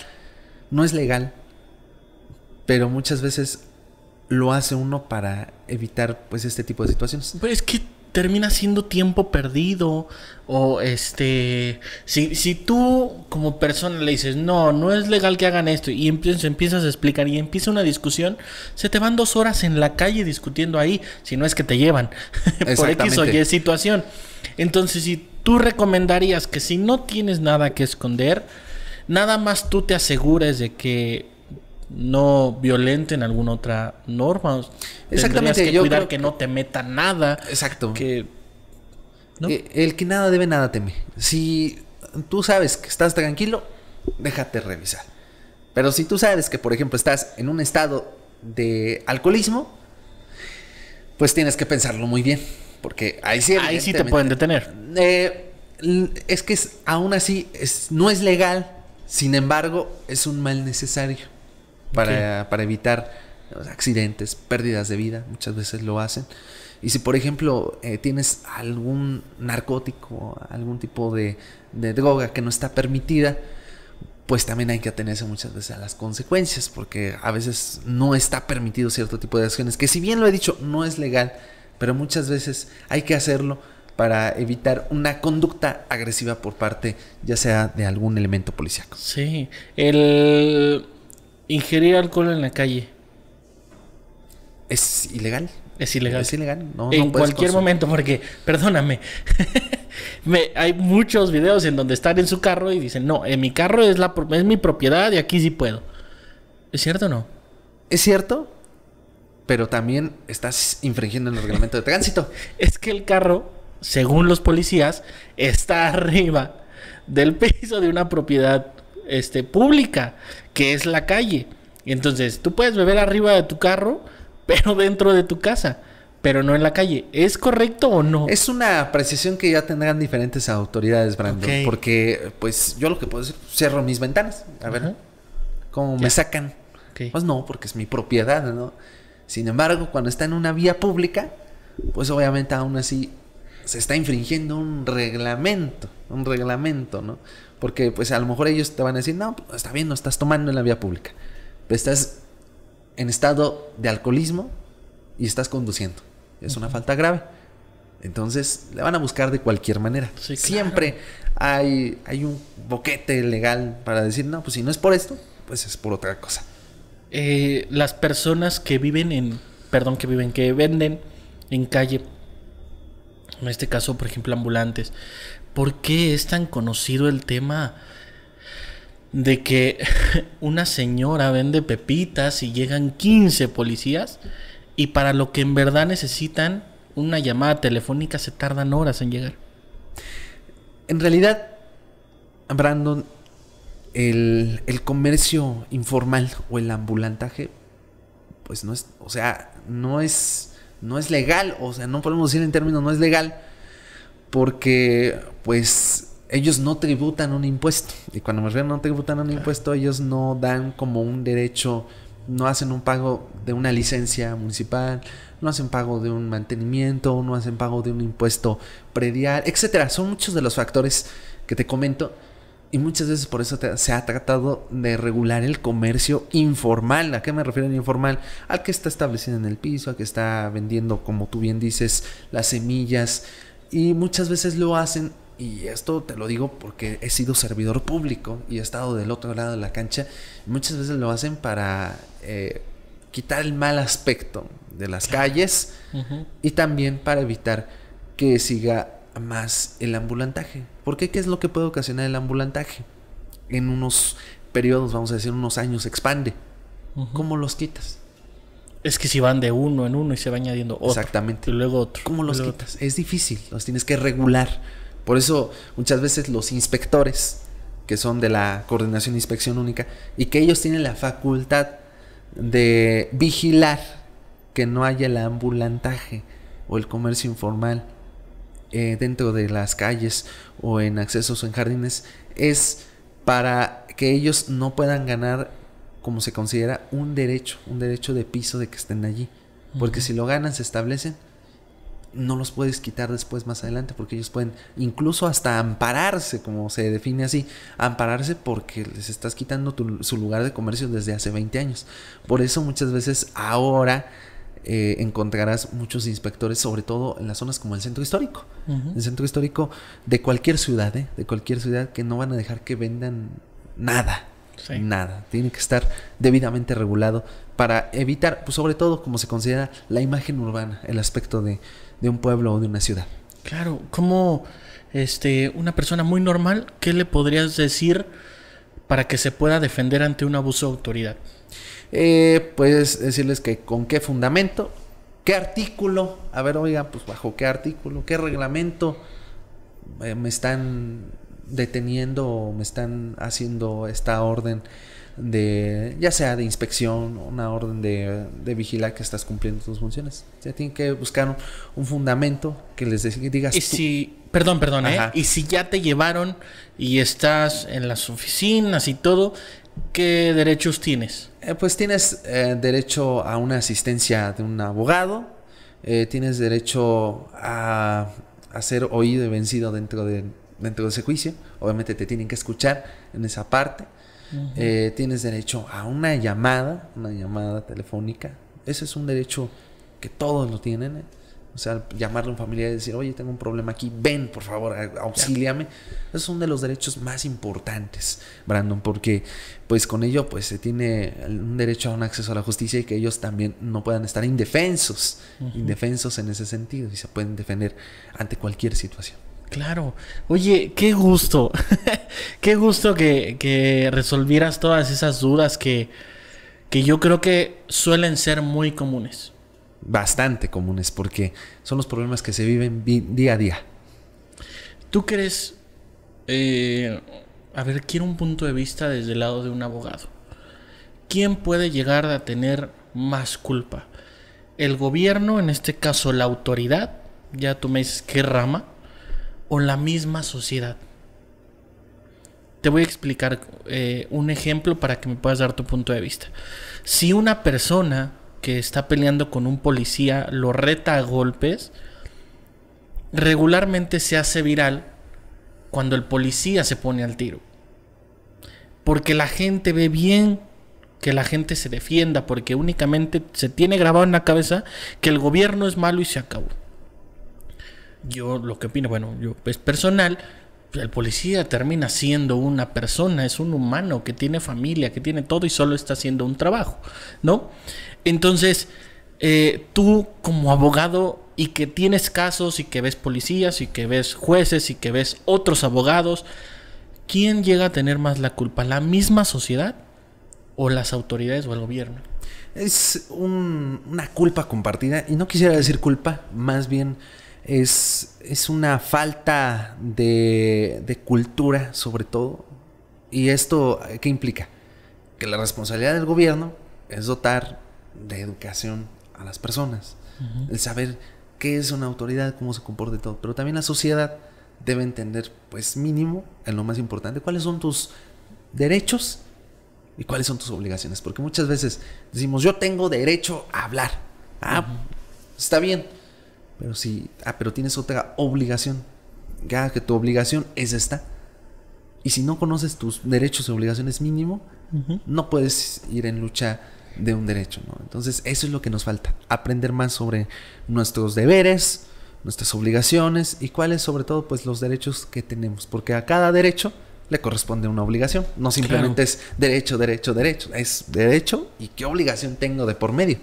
no es legal, pero muchas veces lo hace uno para evitar pues este tipo de situaciones. Pero es que termina siendo tiempo perdido. O este, si, si tú como persona le dices, no, no es legal que hagan esto, y empiezas, empiezas a explicar y empieza una discusión, se te van dos horas en la calle discutiendo ahí, si no es que te llevan [laughs] por X o Y situación. Entonces, si tú recomendarías que si no tienes nada que esconder, nada más tú te asegures de que no violenten alguna otra norma. Exactamente. que yo cuidar que no te meta nada. Exacto. Que... El que nada debe, nada teme. Si tú sabes que estás tranquilo, déjate revisar. Pero si tú sabes que, por ejemplo, estás en un estado de alcoholismo, pues tienes que pensarlo muy bien. Porque ahí sí, te pueden detener. Eh, es que aún así no es legal, sin embargo, es un mal necesario para, para evitar accidentes, pérdidas de vida, muchas veces lo hacen. Y si, por ejemplo, eh, tienes algún narcótico, algún tipo de, de, droga que no está permitida, pues también hay que atenerse muchas veces a las consecuencias, porque a veces no está permitido cierto tipo de acciones, que si bien lo he dicho, no es legal, pero muchas veces hay que hacerlo para evitar una conducta agresiva por parte ya sea de algún elemento policíaco. Sí, el Ingerir alcohol en la calle. ¿Es ilegal? Es ilegal. Es ilegal. No, en cualquier momento, porque, perdóname, [laughs] hay muchos videos en donde están en su carro y dicen, no, en mi carro es, la, es mi propiedad y aquí sí puedo. ¿Es cierto o no? Es cierto, pero también estás infringiendo el reglamento de tránsito. [laughs] es que el carro, según los policías, está [laughs] arriba del piso de una propiedad este, pública, que es la calle. Entonces, tú puedes beber arriba de tu carro, [laughs] pero dentro de tu casa, pero no en la calle. ¿Es correcto o no? Es una apreciación que ya tendrán diferentes autoridades, Brandon. Porque, pues, yo lo que puedo decir, cierro mis ventanas. A ver, ¿cómo me sacan? Pues no, porque es mi propiedad, ¿no? Sin embargo, cuando está en una vía pública, pues obviamente aún así se está infringiendo un reglamento, un reglamento, ¿no? Porque pues a lo mejor ellos te van a decir, no, pues, está bien, no estás tomando en la vía pública. Pero estás en estado de alcoholismo y estás conduciendo. Es una falta grave. Entonces le van a buscar de cualquier manera. Siempre hay, hay un boquete legal para decir, no, pues si no es por esto, pues es por otra cosa. Eh, las personas que viven en, perdón, que viven, que venden en calle, en este caso, por ejemplo, ambulantes, ¿Por qué es tan conocido el tema de que [laughs] una señora vende pepitas y llegan 15 policías y para lo que en verdad necesitan una llamada telefónica se tardan horas en llegar? En realidad, Brandon, el, comercio informal o el ambulantaje, pues no es, o sea, no es, no es legal, o sea, no podemos decir en términos no es legal, porque pues ellos no tributan un impuesto. Y cuando me refiero a no tributan un impuesto, ellos no dan como un derecho, no hacen un pago de una licencia municipal, no hacen pago de un mantenimiento, no hacen pago de un impuesto predial, etcétera. Son muchos de los factores que te comento. Y muchas veces por eso se ha tratado de regular el comercio informal. ¿A qué me refiero en informal? Al que está establecido en el piso, al que está vendiendo, como tú bien dices, las semillas. Y muchas veces lo hacen y esto te lo digo porque he sido servidor público y he estado del otro lado de la cancha, muchas veces lo hacen para eh, quitar el mal aspecto de las calles y también para evitar que siga más el ambulantaje. Porque qué es lo que puede ocasionar el ambulantaje? En unos periodos, vamos a decir, unos años expande. ¿Cómo los quitas? Es que si van de uno en uno y se va añadiendo otro. Exactamente. Y luego otro. ¿Cómo los quitas? Es difícil, los tienes que regular. Por eso muchas veces los inspectores, que son de la Coordinación e Inspección Única, y que ellos tienen la facultad de vigilar que no haya el ambulantaje o el comercio informal eh, dentro de las calles o en accesos o en jardines, es para que ellos no puedan ganar como se considera un derecho, un derecho de piso de que estén allí. Porque si lo ganan, se establecen no los puedes quitar después más adelante porque ellos pueden incluso hasta ampararse, como se define así, ampararse porque les estás quitando su lugar de comercio desde hace 20 años. Por eso muchas veces ahora eh, encontrarás muchos inspectores, sobre todo en las zonas como el centro histórico, el centro histórico de cualquier ciudad, ¿eh? de cualquier ciudad que no van a dejar que vendan nada. Nada, tiene que estar debidamente regulado para evitar, pues sobre todo como se considera la imagen urbana, el aspecto de, de un pueblo o de una ciudad. Claro, como este, una persona muy normal, ¿qué le podrías decir para que se pueda defender ante un abuso de autoridad? Eh, puedes decirles que con qué fundamento, qué artículo, a ver, oiga, pues bajo qué artículo, qué reglamento eh, me están deteniendo o me están haciendo esta orden de ya sea de inspección una orden de, vigilar que estás cumpliendo tus funciones. O sea, tienen que buscar un, fundamento que les digas. Y si, perdón, perdón, ¿eh? y si ya te llevaron y estás en las oficinas y todo, ¿qué derechos tienes? Eh, pues tienes eh, derecho a una asistencia de un abogado, eh, tienes derecho a, a ser oído y vencido dentro de, dentro de ese juicio. Obviamente te tienen que escuchar en esa parte. Eh, tienes derecho a una llamada, una llamada telefónica. Ese es un derecho que todos lo tienen. ¿eh? O sea, llamarle a un familiar y decir, oye, tengo un problema aquí, ven, por favor, auxíliame. es uno de los derechos más importantes, Brandon, porque pues con ello pues se tiene un derecho a un acceso a la justicia y que ellos también no puedan estar indefensos, indefensos en ese sentido, y se pueden defender ante cualquier situación. Claro. Oye, qué gusto. [laughs] qué gusto que, que, resolvieras todas esas dudas que, que yo creo que suelen ser muy comunes. Bastante comunes, porque son los problemas que se viven día a día. ¿Tú crees... Eh, a ver, quiero un punto de vista desde el lado de un abogado. ¿Quién puede llegar a tener más culpa? ¿El gobierno, en este caso la autoridad? Ya tú me dices qué rama o la misma sociedad. Te voy a explicar eh, un ejemplo para que me puedas dar tu punto de vista. Si una persona que está peleando con un policía lo reta a golpes, regularmente se hace viral cuando el policía se pone al tiro. Porque la gente ve bien que la gente se defienda, porque únicamente se tiene grabado en la cabeza que el gobierno es malo y se acabó yo lo que opino, bueno, yo, es pues, personal, pues, el policía termina siendo una persona, es un humano que tiene familia, que tiene todo y solo está haciendo un trabajo, ¿no? Entonces, eh, tú como abogado y que tienes casos y que ves policías y que ves jueces y que ves otros abogados, ¿quién llega a tener más la culpa? ¿La misma sociedad o las autoridades o el gobierno? Es una culpa compartida y no quisiera decir culpa, más bien es, es una falta de, cultura sobre todo. ¿Y esto qué implica? Que la responsabilidad del gobierno es dotar de educación a las personas, el saber qué es una autoridad, cómo se comporta y todo, pero también la sociedad debe entender, pues mínimo, en lo más importante, cuáles son tus derechos y cuáles son tus obligaciones, porque muchas veces decimos, yo tengo derecho a hablar, ah, está bien, pero si, ah, pero tienes otra obligación. Ya que tu obligación es esta. Y si no conoces tus derechos y obligaciones mínimo, no puedes ir en lucha de un derecho, ¿no? Entonces, eso es lo que nos falta, aprender más sobre nuestros deberes, nuestras obligaciones y cuáles sobre todo pues los derechos que tenemos, porque a cada derecho le corresponde una obligación, no simplemente es derecho, derecho, derecho, es derecho y qué obligación tengo de por medio.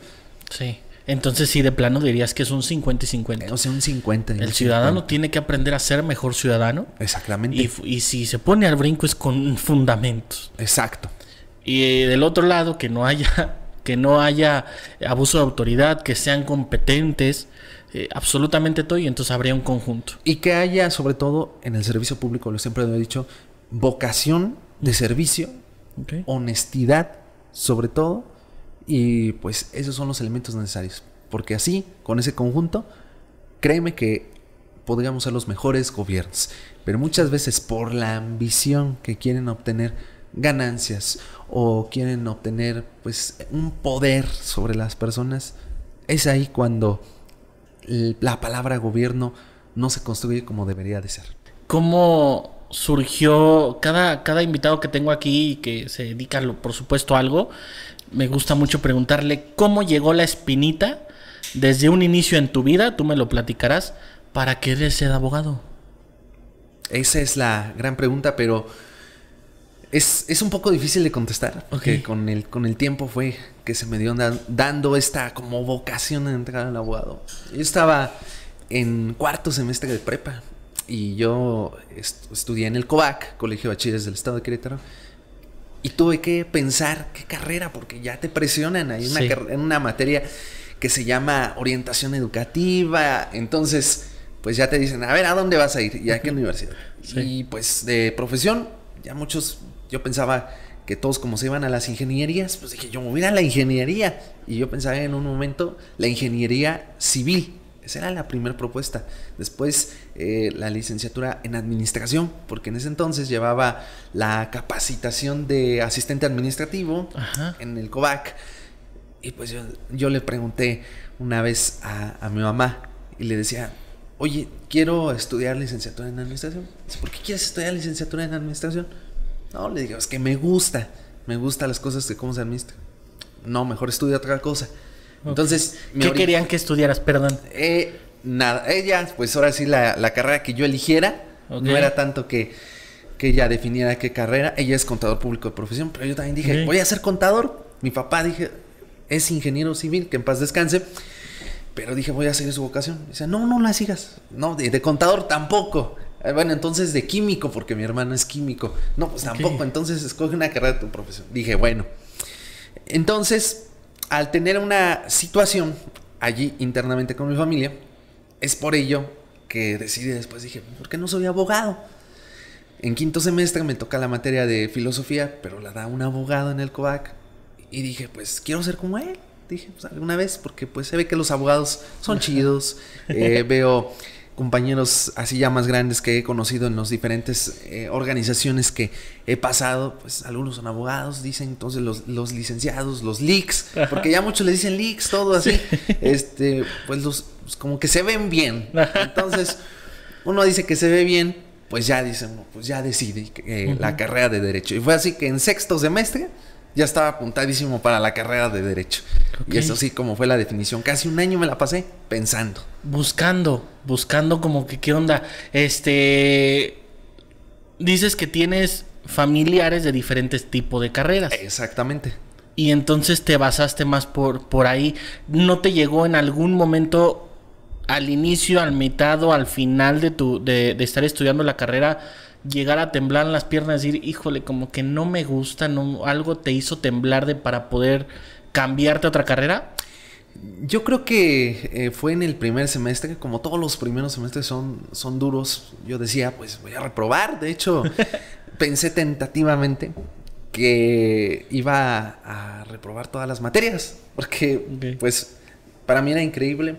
Sí. Entonces, sí, de plano dirías que es un 50 y 50. O sea, un 50. El ciudadano tiene que aprender a ser mejor ciudadano. Exactamente. Y, si se pone al brinco es con fundamentos. Exacto. Y eh, del otro lado, que no haya, [laughs] que no haya abuso de autoridad, que sean competentes, eh, absolutamente todo, y entonces habría un conjunto. Y que haya, sobre todo en el servicio público, lo siempre lo he dicho, vocación de servicio, honestidad, sobre todo y pues esos son los elementos necesarios. Porque así, con ese conjunto, créeme que podríamos ser los mejores gobiernos. Pero muchas veces por la ambición que quieren obtener ganancias o quieren obtener pues un poder sobre las personas, es ahí cuando la palabra gobierno no se construye como debería de ser. ¿Cómo surgió cada, cada invitado que tengo aquí y que se dedica, por supuesto, a algo? me gusta mucho preguntarle cómo llegó la espinita desde un inicio en tu vida, tú me lo platicarás, para que eres ser abogado. Esa es la gran pregunta, pero es, es un poco difícil de contestar, porque con el, con el tiempo fue que se me dio dando esta como vocación de entrar al abogado. Yo estaba en cuarto semestre de prepa y yo estudié en el COVAC, Colegio de del Estado de Querétaro, y tuve que pensar qué carrera, porque ya te presionan. Hay una, una materia que se llama orientación educativa. Entonces, pues ya te dicen, a ver, ¿a dónde vas a ir? ¿Y a qué universidad? Y pues de profesión, ya muchos, yo pensaba que todos como se iban a las ingenierías, pues dije, yo me voy a la ingeniería. Y yo pensaba en un momento la ingeniería civil. Esa era la primera propuesta. Después eh, la licenciatura en administración, porque en ese entonces llevaba la capacitación de asistente administrativo en el COVAC. Y pues yo, le pregunté una vez a, mi mamá y le decía, oye, quiero estudiar licenciatura en administración. ¿por qué quieres estudiar licenciatura en administración? No, le digo, es que me gusta, me gustan las cosas que cómo se administra No, mejor estudia otra cosa. Entonces... ¿Qué querían que estudiaras? Perdón. Eh, nada, ella, pues ahora sí, la, carrera que yo eligiera, no era tanto que, que ella definiera qué carrera, ella es contador público de profesión, pero yo también dije, voy a ser contador. Mi papá dije, es ingeniero civil, que en paz descanse. Pero dije, voy a seguir su vocación. Dice, no, no la sigas. No, de, contador tampoco. Eh, bueno, entonces de químico, porque mi hermano es químico. No, pues tampoco. Entonces escoge una carrera de tu profesión. Dije, bueno. Entonces, al tener una situación allí internamente con mi familia, es por ello que decidí después, dije, ¿por qué no soy abogado? En quinto semestre me toca la materia de filosofía, pero la da un abogado en el COAC. Y dije, pues quiero ser como él. Dije, pues alguna vez, porque pues se ve que los abogados son [laughs] chidos. Eh, veo compañeros así ya más grandes que he conocido en las diferentes eh, organizaciones que he pasado, pues algunos son abogados, dicen entonces los, licenciados, los leaks, porque ya muchos le dicen leaks, todo así, este, pues los pues como que se ven bien. Entonces, uno dice que se ve bien, pues ya dicen pues ya decide eh, la carrera de derecho. Y fue así que en sexto semestre ya estaba apuntadísimo para la carrera de Derecho. Y eso sí, como fue la definición. Casi un año me la pasé pensando. Buscando, buscando como que qué onda. Este. Dices que tienes familiares de diferentes tipos de carreras. Exactamente. Y entonces te basaste más por, por ahí. ¿No te llegó en algún momento al inicio, al mitad o al final de, tu, de estar estudiando la carrera? llegar a temblar las piernas, y decir, híjole, como que no me gusta, no, algo te hizo temblar de para poder cambiarte a otra carrera? Yo creo que eh, fue en el primer semestre, como todos los primeros semestres son, son duros, yo decía, pues voy a reprobar, de hecho, [laughs] pensé tentativamente que iba a, reprobar todas las materias, porque pues para mí era increíble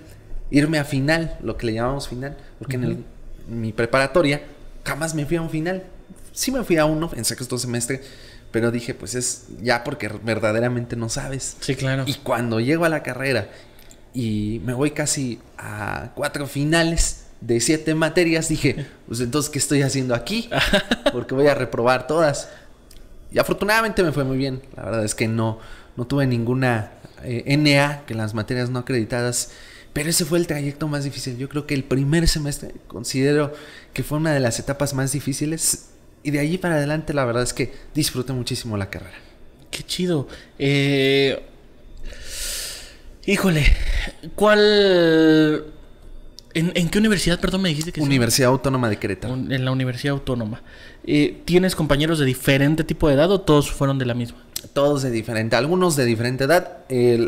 irme a final, lo que le llamamos final, porque en mi preparatoria jamás me fui a un final. Sí me fui a uno en sexto semestre, pero dije, pues es ya porque verdaderamente no sabes. Sí, claro. Y cuando llego a la carrera y me voy casi a cuatro finales de siete materias, dije, pues entonces, ¿qué estoy haciendo aquí? [laughs] Porque voy a reprobar todas. Y afortunadamente me fue muy bien. La verdad es que no, no tuve ninguna eh, NA, que las materias no acreditadas. Pero ese fue el trayecto más difícil. Yo creo que el primer semestre considero que fue una de las etapas más difíciles. Y de allí para adelante, la verdad es que disfruté muchísimo la carrera. Qué chido. Eh, híjole, ¿cuál... ¿En, qué universidad, perdón, me dijiste que... Universidad Autónoma de Querétaro. En la Universidad Autónoma. Eh, ¿Tienes compañeros de diferente tipo de edad o todos fueron de la misma? todos de diferente, algunos de diferente edad.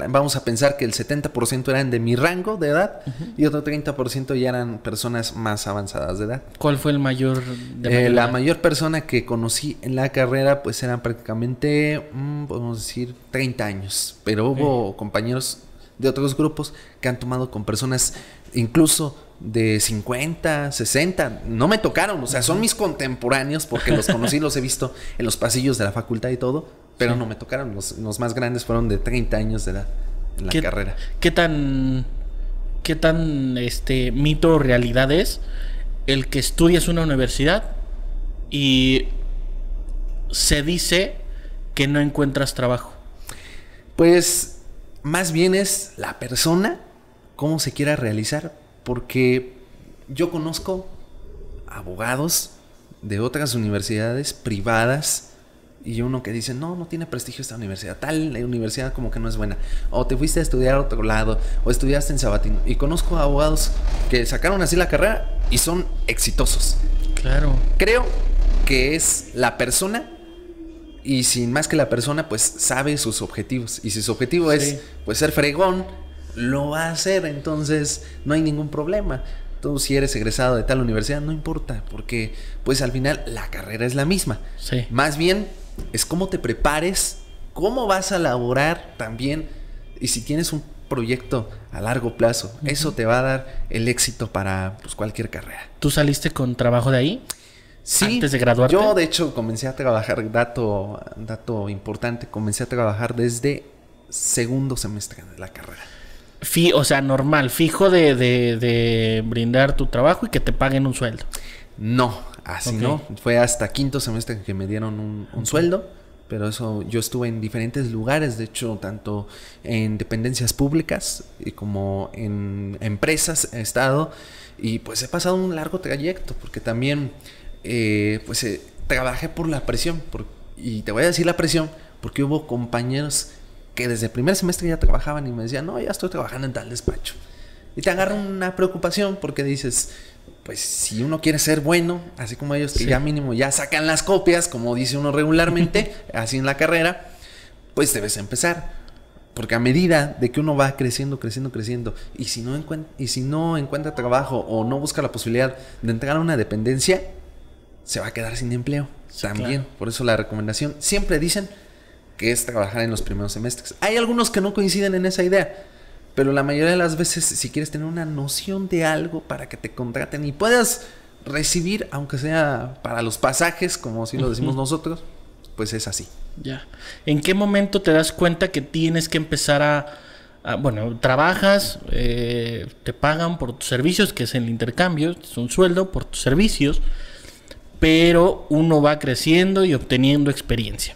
vamos a pensar que el 70% eran de mi rango de edad y otro 30% ya eran personas más avanzadas de edad. ¿Cuál fue el mayor? De eh, la mayor persona que conocí en la carrera pues eran prácticamente, mm, podemos decir, 30 años, pero hubo compañeros de otros grupos que han tomado con personas incluso de 50, 60, no me tocaron, o sea, son mis contemporáneos porque los conocí, los he visto en los pasillos de la facultad y todo, pero no me tocaron. Los, más grandes fueron de 30 años de edad en la carrera. ¿Qué tan, qué tan este, mito o realidad es el que estudias una universidad y se dice que no encuentras trabajo? Pues más bien es la persona, cómo se quiera realizar, porque yo conozco abogados de otras universidades privadas y uno que dice, no, no tiene prestigio esta universidad, tal la universidad como que no es buena, o te fuiste a estudiar a otro lado, o estudiaste en Sabatino. Y conozco a abogados que sacaron así la carrera y son exitosos. Claro. Creo que es la persona y sin más que la persona pues sabe sus objetivos. Y si su objetivo es pues ser fregón, lo va a hacer, entonces no hay ningún problema tú si eres egresado de tal universidad, no importa, porque pues al final la carrera es la misma. Sí. Más bien es cómo te prepares, cómo vas a laborar también y si tienes un proyecto a largo plazo, eso te va a dar el éxito para pues, cualquier carrera. ¿Tú saliste con trabajo de ahí? Sí, antes de graduarte. Yo de hecho comencé a trabajar, dato, dato importante, comencé a trabajar desde segundo semestre de la carrera. o sea, normal, fijo de, de, de, brindar tu trabajo y que te paguen un sueldo. No, Así no. Fue hasta quinto semestre que me dieron un, sueldo. Pero eso, yo estuve en diferentes lugares, de hecho, tanto en dependencias públicas y como en empresas, he estado. Y pues he pasado un largo trayecto, porque también, eh, pues, eh, trabajé por la presión. y te voy a decir la presión, porque hubo compañeros que desde el primer semestre ya trabajaban y me decían, no, ya estoy trabajando en tal despacho. Y te agarra una preocupación porque dices, pues si uno quiere ser bueno, así como ellos que ya mínimo ya sacan las copias, como dice uno regularmente, [laughs] así en la carrera, pues debes empezar. Porque a medida de que uno va creciendo, creciendo, creciendo, y si no, encuentra trabajo o no busca la posibilidad de entrar a una dependencia, se va a quedar sin empleo. también, por eso la recomendación, siempre dicen que es trabajar en los primeros semestres. Hay algunos que no coinciden en esa idea pero la mayoría de las veces, si quieres tener una noción de algo para que te contraten y puedas recibir, aunque sea para los pasajes, como si lo decimos nosotros, pues es así. Ya. ¿En qué momento te das cuenta que tienes que empezar a, bueno, trabajas, eh, te pagan por tus servicios, que es el intercambio, es un sueldo por tus servicios, pero uno va creciendo y obteniendo experiencia.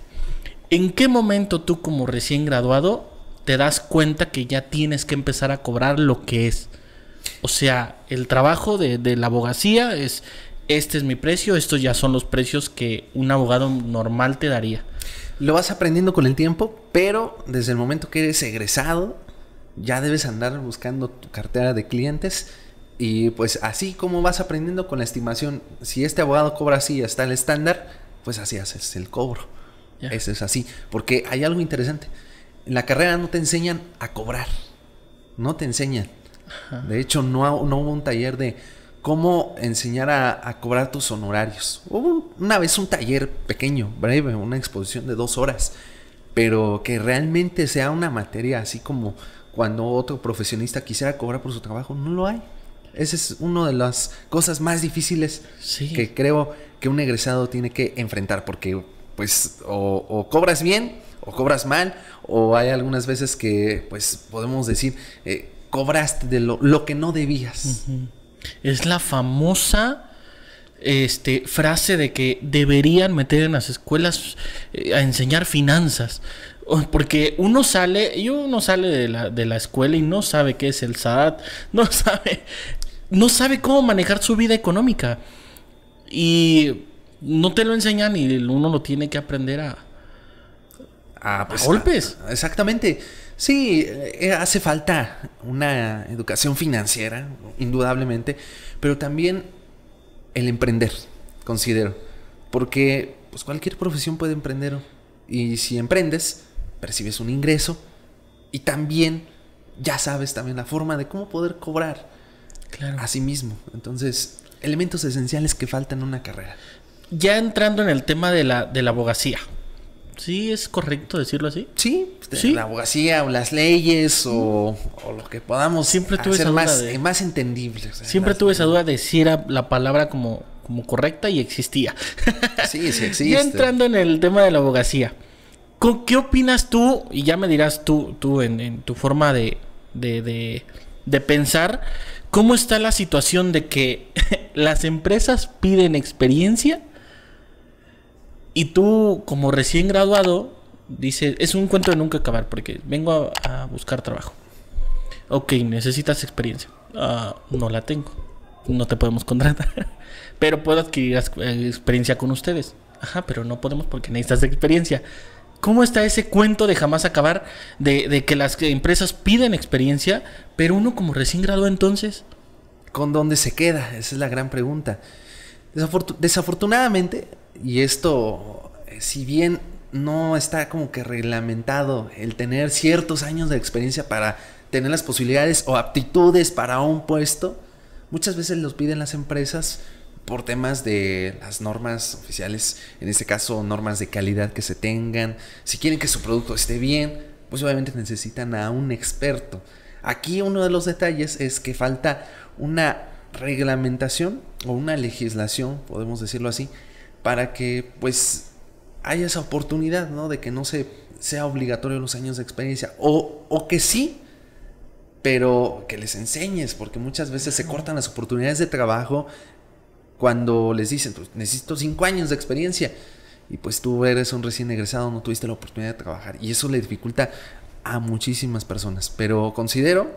¿En qué momento tú como recién graduado te das cuenta que ya tienes que empezar a cobrar lo que es. O sea, el trabajo de, la abogacía es, este es mi precio, estos ya son los precios que un abogado normal te daría. Lo vas aprendiendo con el tiempo, pero desde el momento que eres egresado, ya debes andar buscando tu cartera de clientes. Y pues así como vas aprendiendo con la estimación, si este abogado cobra así hasta el estándar, pues así haces el cobro. es así. Porque hay algo interesante en la carrera no te enseñan a cobrar. No te enseñan. De hecho, no, no, hubo un taller de cómo enseñar a, cobrar tus honorarios. Hubo una vez un taller pequeño, breve, una exposición de dos horas, pero que realmente sea una materia así como cuando otro profesionista quisiera cobrar por su trabajo, no lo hay. Esa es una de las cosas más difíciles que creo que un egresado tiene que enfrentar, porque pues o cobras bien, o cobras mal, o hay algunas veces que, pues, podemos decir, eh, cobraste de lo, que no debías. Es la famosa este, frase de que deberían meter en las escuelas eh, a enseñar finanzas. Porque uno sale, y uno sale de la, escuela y no sabe qué es el SAT, [laughs] no sabe, no sabe cómo manejar su vida económica. Y no te lo enseñan y uno lo tiene que aprender a, a, pues, golpes. exactamente. Sí, eh, eh, hace falta una educación financiera, indudablemente, pero también el emprender, considero. Porque pues, cualquier profesión puede emprender. Y si emprendes, percibes un ingreso y también ya sabes también la forma de cómo poder cobrar claro. a sí mismo. Entonces, elementos esenciales que faltan en una carrera. Ya entrando en el tema de la, de la abogacía, Sí, es correcto decirlo así. Sí, ¿Sí? la abogacía o las leyes o, lo que podamos Siempre tuve esa duda más, entendible. Siempre tuve esa duda de si era la palabra como, como correcta y existía. [laughs] Sí, sí [laughs] existe. Ya entrando en el tema de la abogacía, ¿con qué opinas tú? Y ya me dirás tú, tú en, tu forma de, de, de, de pensar, ¿cómo está la situación de que [laughs] las empresas piden experiencia? Y tú, como recién graduado, dices, es un cuento de nunca acabar, porque vengo a, buscar trabajo. Ok, necesitas experiencia. Ah, no la tengo. No te podemos contratar. [laughs] pero puedo adquirir eh, experiencia con ustedes. Ajá, pero no podemos porque necesitas experiencia. ¿Cómo está ese cuento de jamás acabar de, que las empresas piden experiencia, pero uno como recién graduado entonces? ¿Con dónde se queda? Esa es la gran pregunta. desafortunadamente, y esto, eh, si bien no está como que reglamentado el tener ciertos años de experiencia para tener las posibilidades o aptitudes para un puesto, muchas veces los piden las empresas por temas de las normas oficiales, en este caso normas de calidad que se tengan, si quieren que su producto esté bien, pues obviamente necesitan a un experto. Aquí uno de los detalles es que falta una reglamentación o una legislación, podemos decirlo así, para que pues haya esa oportunidad, ¿no? De que no se sea obligatorio los años de experiencia o, o que sí, pero que les enseñes, porque muchas veces se cortan las oportunidades de trabajo cuando les dicen, pues, necesito cinco años de experiencia y pues tú eres un recién egresado, no tuviste la oportunidad de trabajar y eso le dificulta a muchísimas personas, pero considero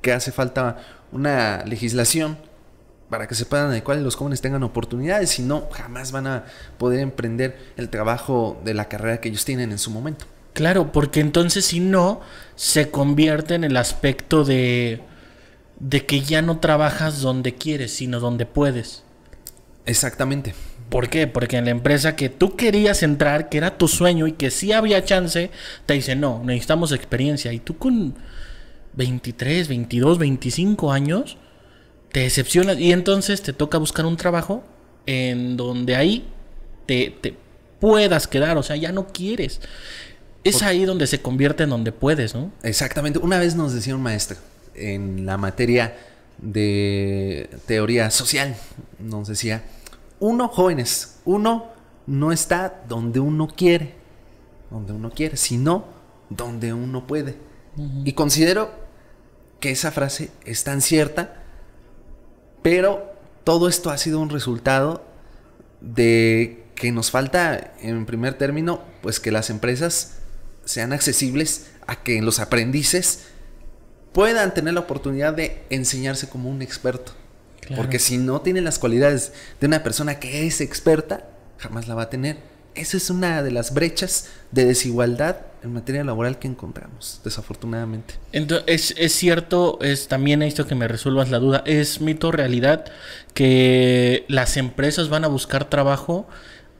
que hace falta una legislación para que sepan de cuáles los jóvenes tengan oportunidades, si no, jamás van a poder emprender el trabajo de la carrera que ellos tienen en su momento. Claro, porque entonces si no, se convierte en el aspecto de, de que ya no trabajas donde quieres, sino donde puedes. Exactamente. ¿Por qué? Porque en la empresa que tú querías entrar, que era tu sueño y que sí había chance, te dicen, no, necesitamos experiencia. Y tú con 23, 22, 25 años, te decepcionas y entonces te toca buscar un trabajo en donde ahí te, puedas quedar, o sea, ya no quieres. Es ahí donde se convierte en donde puedes, ¿no? Exactamente. Una vez nos decía un maestro en la materia de teoría social, nos decía, uno, jóvenes, uno no está donde uno quiere, donde uno quiere, sino donde uno puede. Y considero que esa frase es tan cierta pero todo esto ha sido un resultado de que nos falta, en primer término, pues que las empresas sean accesibles a que los aprendices puedan tener la oportunidad de enseñarse como un experto. Porque si no tienen las cualidades de una persona que es experta, jamás la va a tener. Esa es una de las brechas de desigualdad en materia laboral que encontramos, desafortunadamente. Entonces, es, cierto, es también esto que me resuelvas la duda, es mito o realidad que las empresas van a buscar trabajo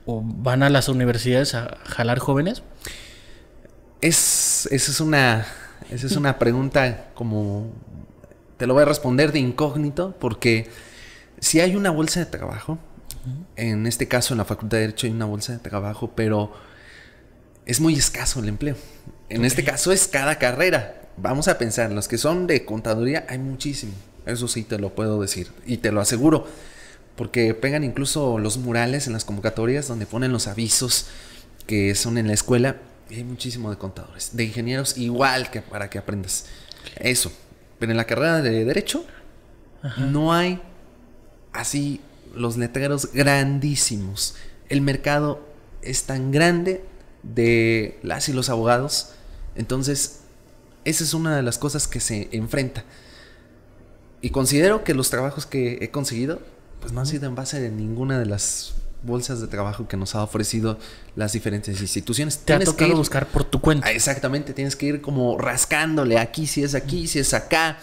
o van a las universidades a jalar jóvenes? Es, es una, esa es una pregunta como te lo voy a responder de incógnito porque si hay una bolsa de trabajo, en este caso en la Facultad de Derecho hay una bolsa de trabajo, pero es muy escaso el empleo. En este caso es cada carrera. Vamos a pensar, los que son de contaduría hay muchísimo. Eso sí te lo puedo decir y te lo aseguro. Porque pegan incluso los murales en las convocatorias donde ponen los avisos que son en la escuela. Y hay muchísimo de contadores, de ingenieros, igual que para que aprendas eso. Pero en la carrera de Derecho no hay así los letreros grandísimos. El mercado es tan grande de las y los abogados. Entonces, esa es una de las cosas que se enfrenta. Y considero que los trabajos que he conseguido, pues no han sido en base de ninguna de las bolsas de trabajo que nos ha ofrecido las diferentes instituciones. Te ha tocado que buscar por tu cuenta. Ah, exactamente, tienes que ir como rascándole aquí, si es aquí, si es acá.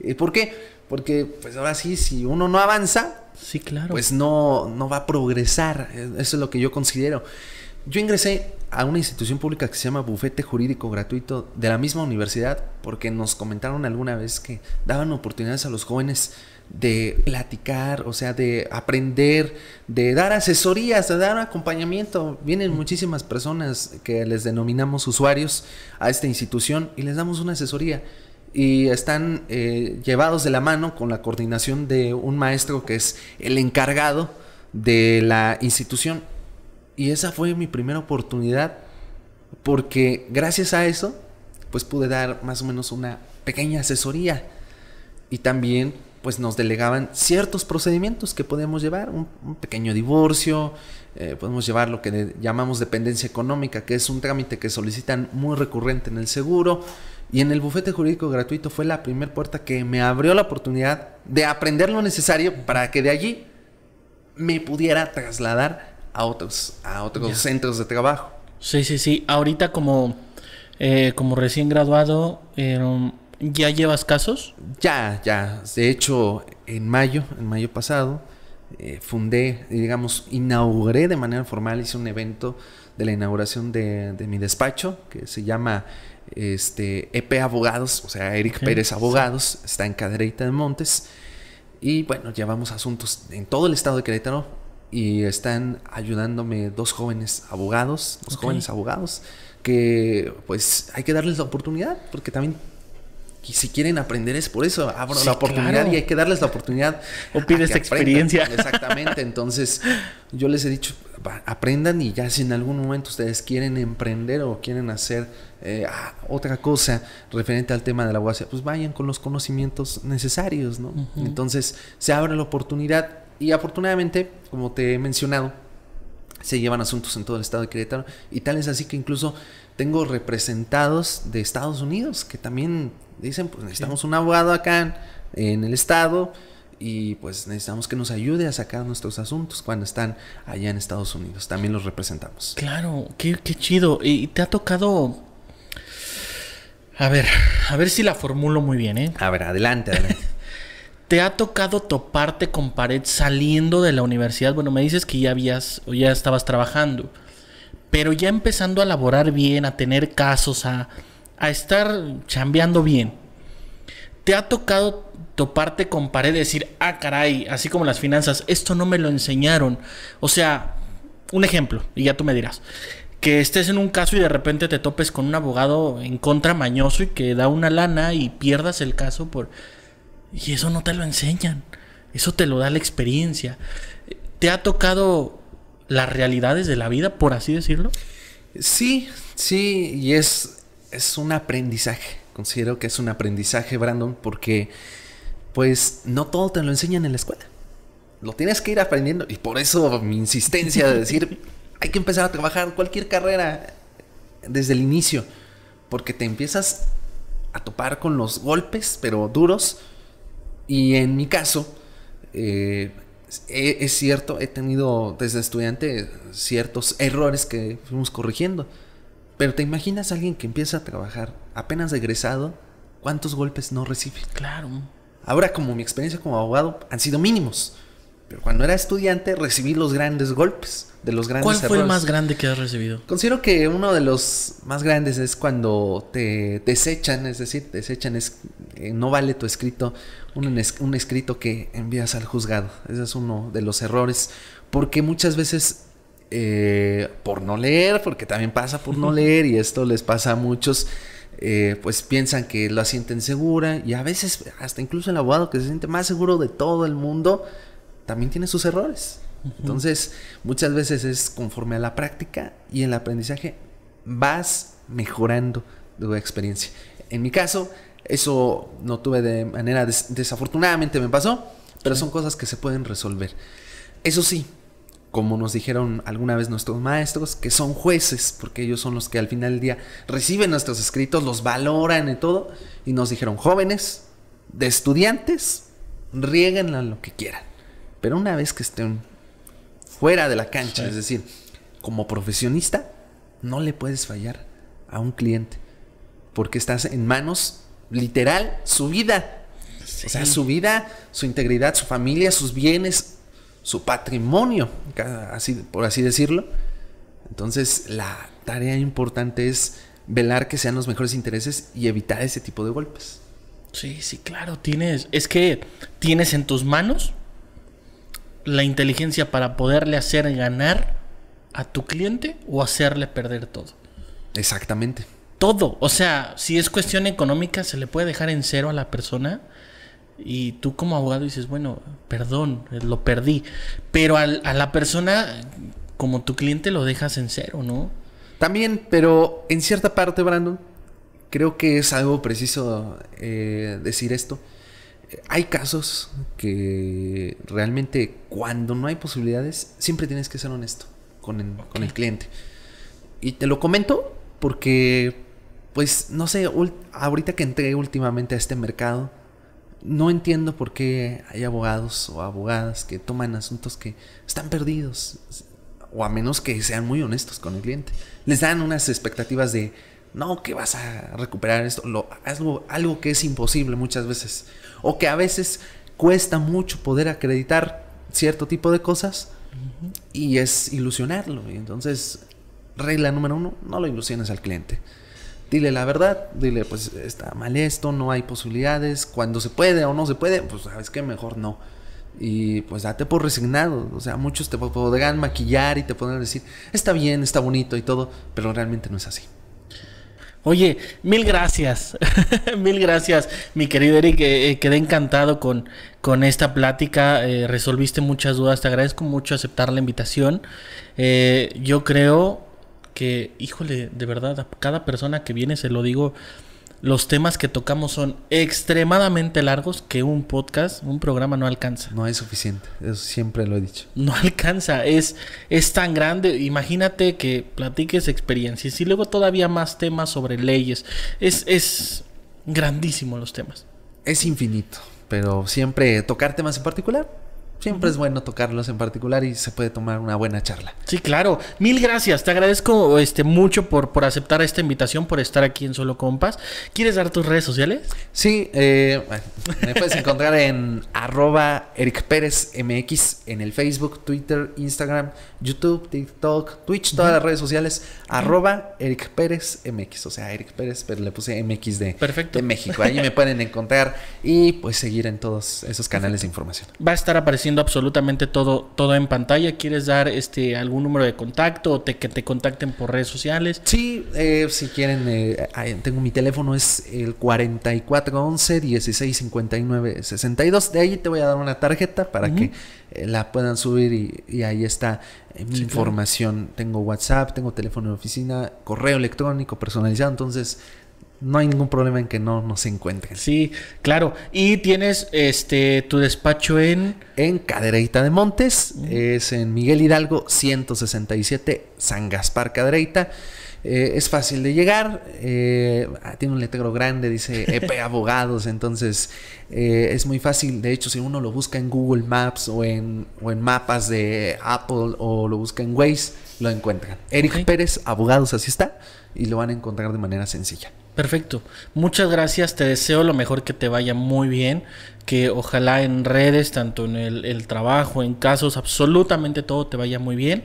Eh, ¿Por qué? Porque pues ahora sí, si uno no avanza, sí, claro. pues no, no va a progresar. Eh, eso es lo que yo considero. Yo ingresé a una institución pública que se llama Bufete Jurídico Gratuito de la misma universidad, porque nos comentaron alguna vez que daban oportunidades a los jóvenes de platicar, o sea, de aprender, de dar asesorías, de dar acompañamiento. Vienen muchísimas personas que les denominamos usuarios a esta institución y les damos una asesoría. Y están eh, llevados de la mano con la coordinación de un maestro que es el encargado de la institución y esa fue mi primera oportunidad porque gracias a eso, pues pude dar más o menos una pequeña asesoría. Y también, pues nos delegaban ciertos procedimientos que podíamos llevar, un, pequeño divorcio, eh, podemos llevar lo que llamamos dependencia económica, que es un trámite que solicitan muy recurrente en el seguro. Y en el bufete jurídico gratuito fue la primera puerta que me abrió la oportunidad de aprender lo necesario para que de allí me pudiera trasladar a otros, a otros centros de trabajo. Sí, sí, sí. Ahorita como, eh, como recién graduado, eh, ¿ya llevas casos? Ya, ya. De hecho, en mayo, en mayo pasado, eh, fundé, digamos, inauguré de manera formal, hice un evento de la inauguración de, mi despacho, que se llama este, EP Abogados, o sea, Eric Pérez Abogados, está en Cadereyta de Montes. Y bueno, llevamos asuntos en todo el estado de Querétaro, y están ayudándome dos jóvenes abogados, dos jóvenes abogados, que pues hay que darles la oportunidad, porque también si quieren aprender es por eso, abro la oportunidad y hay que darles la oportunidad. O esta experiencia. [laughs] Exactamente, entonces yo les he dicho, aprendan y ya si en algún momento ustedes quieren emprender o quieren hacer eh, otra cosa referente al tema de la abogacía, pues vayan con los conocimientos necesarios, ¿no? Entonces se abre la oportunidad y afortunadamente, como te he mencionado, se llevan asuntos en todo el estado de Querétaro y tal es así que incluso tengo representados de Estados Unidos que también dicen, pues necesitamos un abogado acá en, el estado y pues necesitamos que nos ayude a sacar nuestros asuntos cuando están allá en Estados Unidos. También los representamos. Claro, qué, qué chido. Y te ha tocado... A ver, a ver si la formulo muy bien, ¿eh? A ver, adelante, adelante. [laughs] ¿Te ha tocado toparte con pared saliendo de la universidad? Bueno, me dices que ya habías o ya estabas trabajando, pero ya empezando a laborar bien, a tener casos, a, a estar chambeando bien. ¿Te ha tocado toparte con pared decir, ah, caray, así como las finanzas, esto no me lo enseñaron? O sea, un ejemplo, y ya tú me dirás que estés en un caso y de repente te topes con un abogado en contra mañoso y que da una lana y pierdas el caso por y eso no te lo enseñan. Eso te lo da la experiencia. ¿Te ha tocado las realidades de la vida, por así decirlo? Sí, sí, y es, es un aprendizaje. Considero que es un aprendizaje, Brandon, porque pues no todo te lo enseñan en la escuela. Lo tienes que ir aprendiendo y por eso mi insistencia de decir, [laughs] hay que empezar a trabajar cualquier carrera desde el inicio, porque te empiezas a topar con los golpes, pero duros, y en mi caso, eh, es cierto, he tenido desde estudiante ciertos errores que fuimos corrigiendo. Pero te imaginas a alguien que empieza a trabajar apenas egresado, ¿cuántos golpes no recibe? Claro. Ahora, como mi experiencia como abogado, han sido mínimos. Pero cuando era estudiante recibí los grandes golpes de los grandes ¿Cuál fue el más grande que has recibido? Considero que uno de los más grandes es cuando te desechan, es decir, desechan, es, eh, no vale tu escrito, un, un escrito que envías al juzgado. Ese es uno de los errores, porque muchas veces eh, por no leer, porque también pasa por no [laughs] leer y esto les pasa a muchos, eh, pues piensan que lo sienten segura y a veces hasta incluso el abogado que se siente más seguro de todo el mundo, también tiene sus errores. Entonces, muchas veces es conforme a la práctica y el aprendizaje vas mejorando tu experiencia. En mi caso, eso no tuve de manera desafortunadamente me pasó, pero son cosas que se pueden resolver. Eso sí, como nos dijeron alguna vez nuestros maestros, que son jueces, porque ellos son los que al final del día reciben nuestros escritos, los valoran y todo, y nos dijeron, jóvenes, de estudiantes, rieguenla lo que quieran. Pero una vez que estén fuera de la cancha, es decir, como profesionista, no le puedes fallar a un cliente. Porque estás en manos, literal, su vida. O sea, su vida, su integridad, su familia, sus bienes, su patrimonio, así, por así decirlo. Entonces, la tarea importante es velar que sean los mejores intereses y evitar ese tipo de golpes. Sí, sí, claro, tienes, es que tienes en tus manos la inteligencia para poderle hacer ganar a tu cliente o hacerle perder todo. Exactamente. Todo. O sea, si es cuestión económica, se le puede dejar en cero a la persona. Y tú como abogado dices, bueno, perdón, eh, lo perdí. Pero a la persona, como tu cliente, lo dejas en cero, ¿no? También, pero en cierta parte, Brandon, creo que es algo preciso eh, decir esto hay casos que realmente cuando no hay posibilidades, siempre tienes que ser honesto con el, con el cliente. Y te lo comento porque, pues, no sé, ahorita que entré últimamente a este mercado, no entiendo por qué hay abogados o abogadas que toman asuntos que están perdidos, o a menos que sean muy honestos con el cliente. Les dan unas expectativas de, no, que vas a recuperar esto, lo, algo que es imposible muchas veces o que a veces cuesta mucho poder acreditar cierto tipo de cosas y es ilusionarlo. Y entonces, regla número uno, no lo ilusiones al cliente. Dile la verdad, dile pues está mal esto, no hay posibilidades, cuando se puede o no se puede, pues sabes que mejor no. Y pues date por resignado, o sea, muchos te podrán maquillar y te podrán decir, está bien, está bonito y todo, pero realmente no es así. Oye, mil gracias, [laughs] mil gracias, mi querido Eric, eh, eh, quedé encantado con, con esta plática, eh, resolviste muchas dudas, te agradezco mucho aceptar la invitación. yo creo que, híjole, de verdad, a cada persona que viene se lo digo los temas que tocamos son extremadamente largos que un podcast, un programa no alcanza. No es suficiente, eso siempre lo he dicho. No alcanza, es, es tan grande. Imagínate que platiques experiencias y luego todavía más temas sobre leyes. Es, es grandísimo los temas. Es infinito, pero siempre tocar temas en particular Siempre es bueno tocarlos en particular y se puede tomar una buena charla. Sí, claro. Mil gracias. Te agradezco este, mucho por, por aceptar esta invitación, por estar aquí en Solo Compas. ¿Quieres dar tus redes sociales? Sí, eh, me puedes encontrar en [laughs] arroba Eric Pérez MX en el Facebook, Twitter, Instagram, YouTube, TikTok, Twitch, todas las redes sociales. Arroba Eric Pérez MX. O sea, Eric Pérez, pero le puse MX de, México. Ahí me pueden encontrar y pues seguir en todos esos canales de información. Va a estar apareciendo absolutamente todo, todo en pantalla. ¿Quieres dar este algún número de contacto o te, que te contacten por redes sociales? Sí, eh, si quieren, eh, tengo mi teléfono, es el 4411-1659-62. De ahí te voy a dar una tarjeta para que eh, la puedan subir y, ahí está mi información. Tengo WhatsApp, tengo teléfono de oficina, correo electrónico personalizado, entonces no hay ningún problema en que no nos encuentren. Sí, claro. Y tienes este tu despacho en. En Cadereita de Montes. Mm. Es en Miguel Hidalgo, 167, San Gaspar Cadereita eh, es fácil de llegar. Eh, ah, tiene un letrero grande, dice [laughs] EP Abogados. Entonces eh, es muy fácil. De hecho, si uno lo busca en Google Maps o en, o en mapas de Apple o lo busca en Waze, lo encuentran. Eric Pérez, Abogados, así está. Y lo van a encontrar de manera sencilla. Perfecto. Muchas gracias. Te deseo lo mejor que te vaya muy bien. Que ojalá en redes, tanto en el, trabajo, en casos, absolutamente todo te vaya muy bien.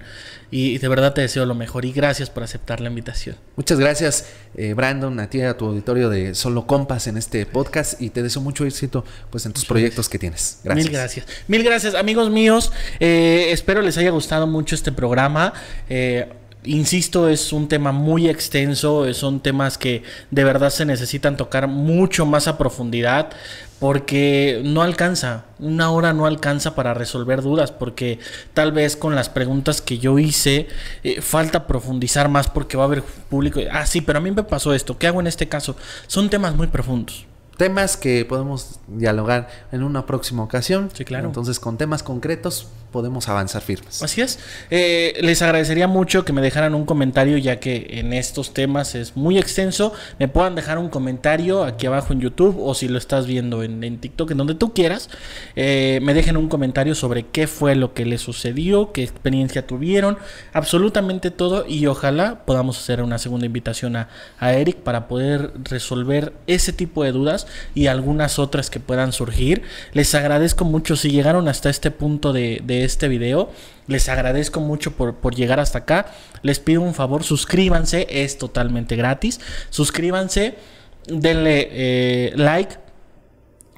Y, de verdad te deseo lo mejor. Y gracias por aceptar la invitación. Muchas gracias, eh, Brandon, a ti, a tu auditorio de Solo Compas en este podcast. Y te deseo mucho éxito pues, en tus proyectos que tienes. Gracias. Mil gracias. Mil gracias, amigos míos. Eh, espero les haya gustado mucho este programa. Eh, insisto, es un tema muy extenso, eh, son temas que de verdad se necesitan tocar mucho más a profundidad porque no alcanza, una hora no alcanza para resolver dudas, porque tal vez con las preguntas que yo hice eh, falta profundizar más porque va a haber público, ah sí, pero a mí me pasó esto, ¿qué hago en este caso? Son temas muy profundos temas que podemos dialogar en una próxima ocasión. Sí, claro. Entonces, con temas concretos podemos avanzar firmes. Así es. Eh, les agradecería mucho que me dejaran un comentario, ya que en estos temas es muy extenso. Me puedan dejar un comentario aquí abajo en YouTube o si lo estás viendo en, en TikTok, en donde tú quieras. Eh, me dejen un comentario sobre qué fue lo que les sucedió, qué experiencia tuvieron, absolutamente todo. Y ojalá podamos hacer una segunda invitación a, Eric para poder resolver ese tipo de dudas y algunas otras que puedan surgir. Les agradezco mucho si llegaron hasta este punto de este video. Les agradezco mucho por, llegar hasta acá. Les pido un favor, suscríbanse, es totalmente gratis. Suscríbanse, denle eh, like,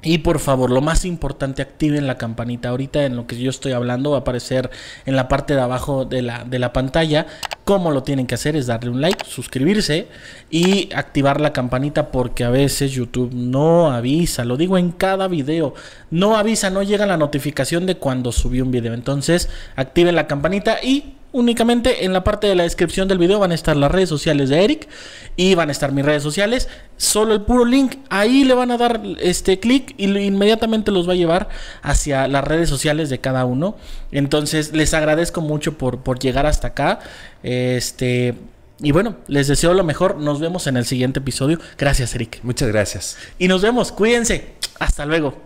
y por favor, lo más importante, activen la campanita. Ahorita en lo que yo estoy hablando va a aparecer en la parte de abajo de la, de la pantalla. Cómo lo tienen que hacer es darle un like, suscribirse y activar la campanita porque a veces YouTube no avisa. Lo digo en cada video. No avisa, no llega la notificación de cuando subí un video. Entonces, activen la campanita y Únicamente en la parte de la descripción del video van a estar las redes sociales de Eric y van a estar mis redes sociales. Solo el puro link, ahí le van a dar este clic y inmediatamente los va a llevar hacia las redes sociales de cada uno. Entonces les agradezco mucho por, por llegar hasta acá. Este, y bueno, les deseo lo mejor. Nos vemos en el siguiente episodio. Gracias, Eric. Muchas gracias. Y nos vemos. Cuídense. Hasta luego.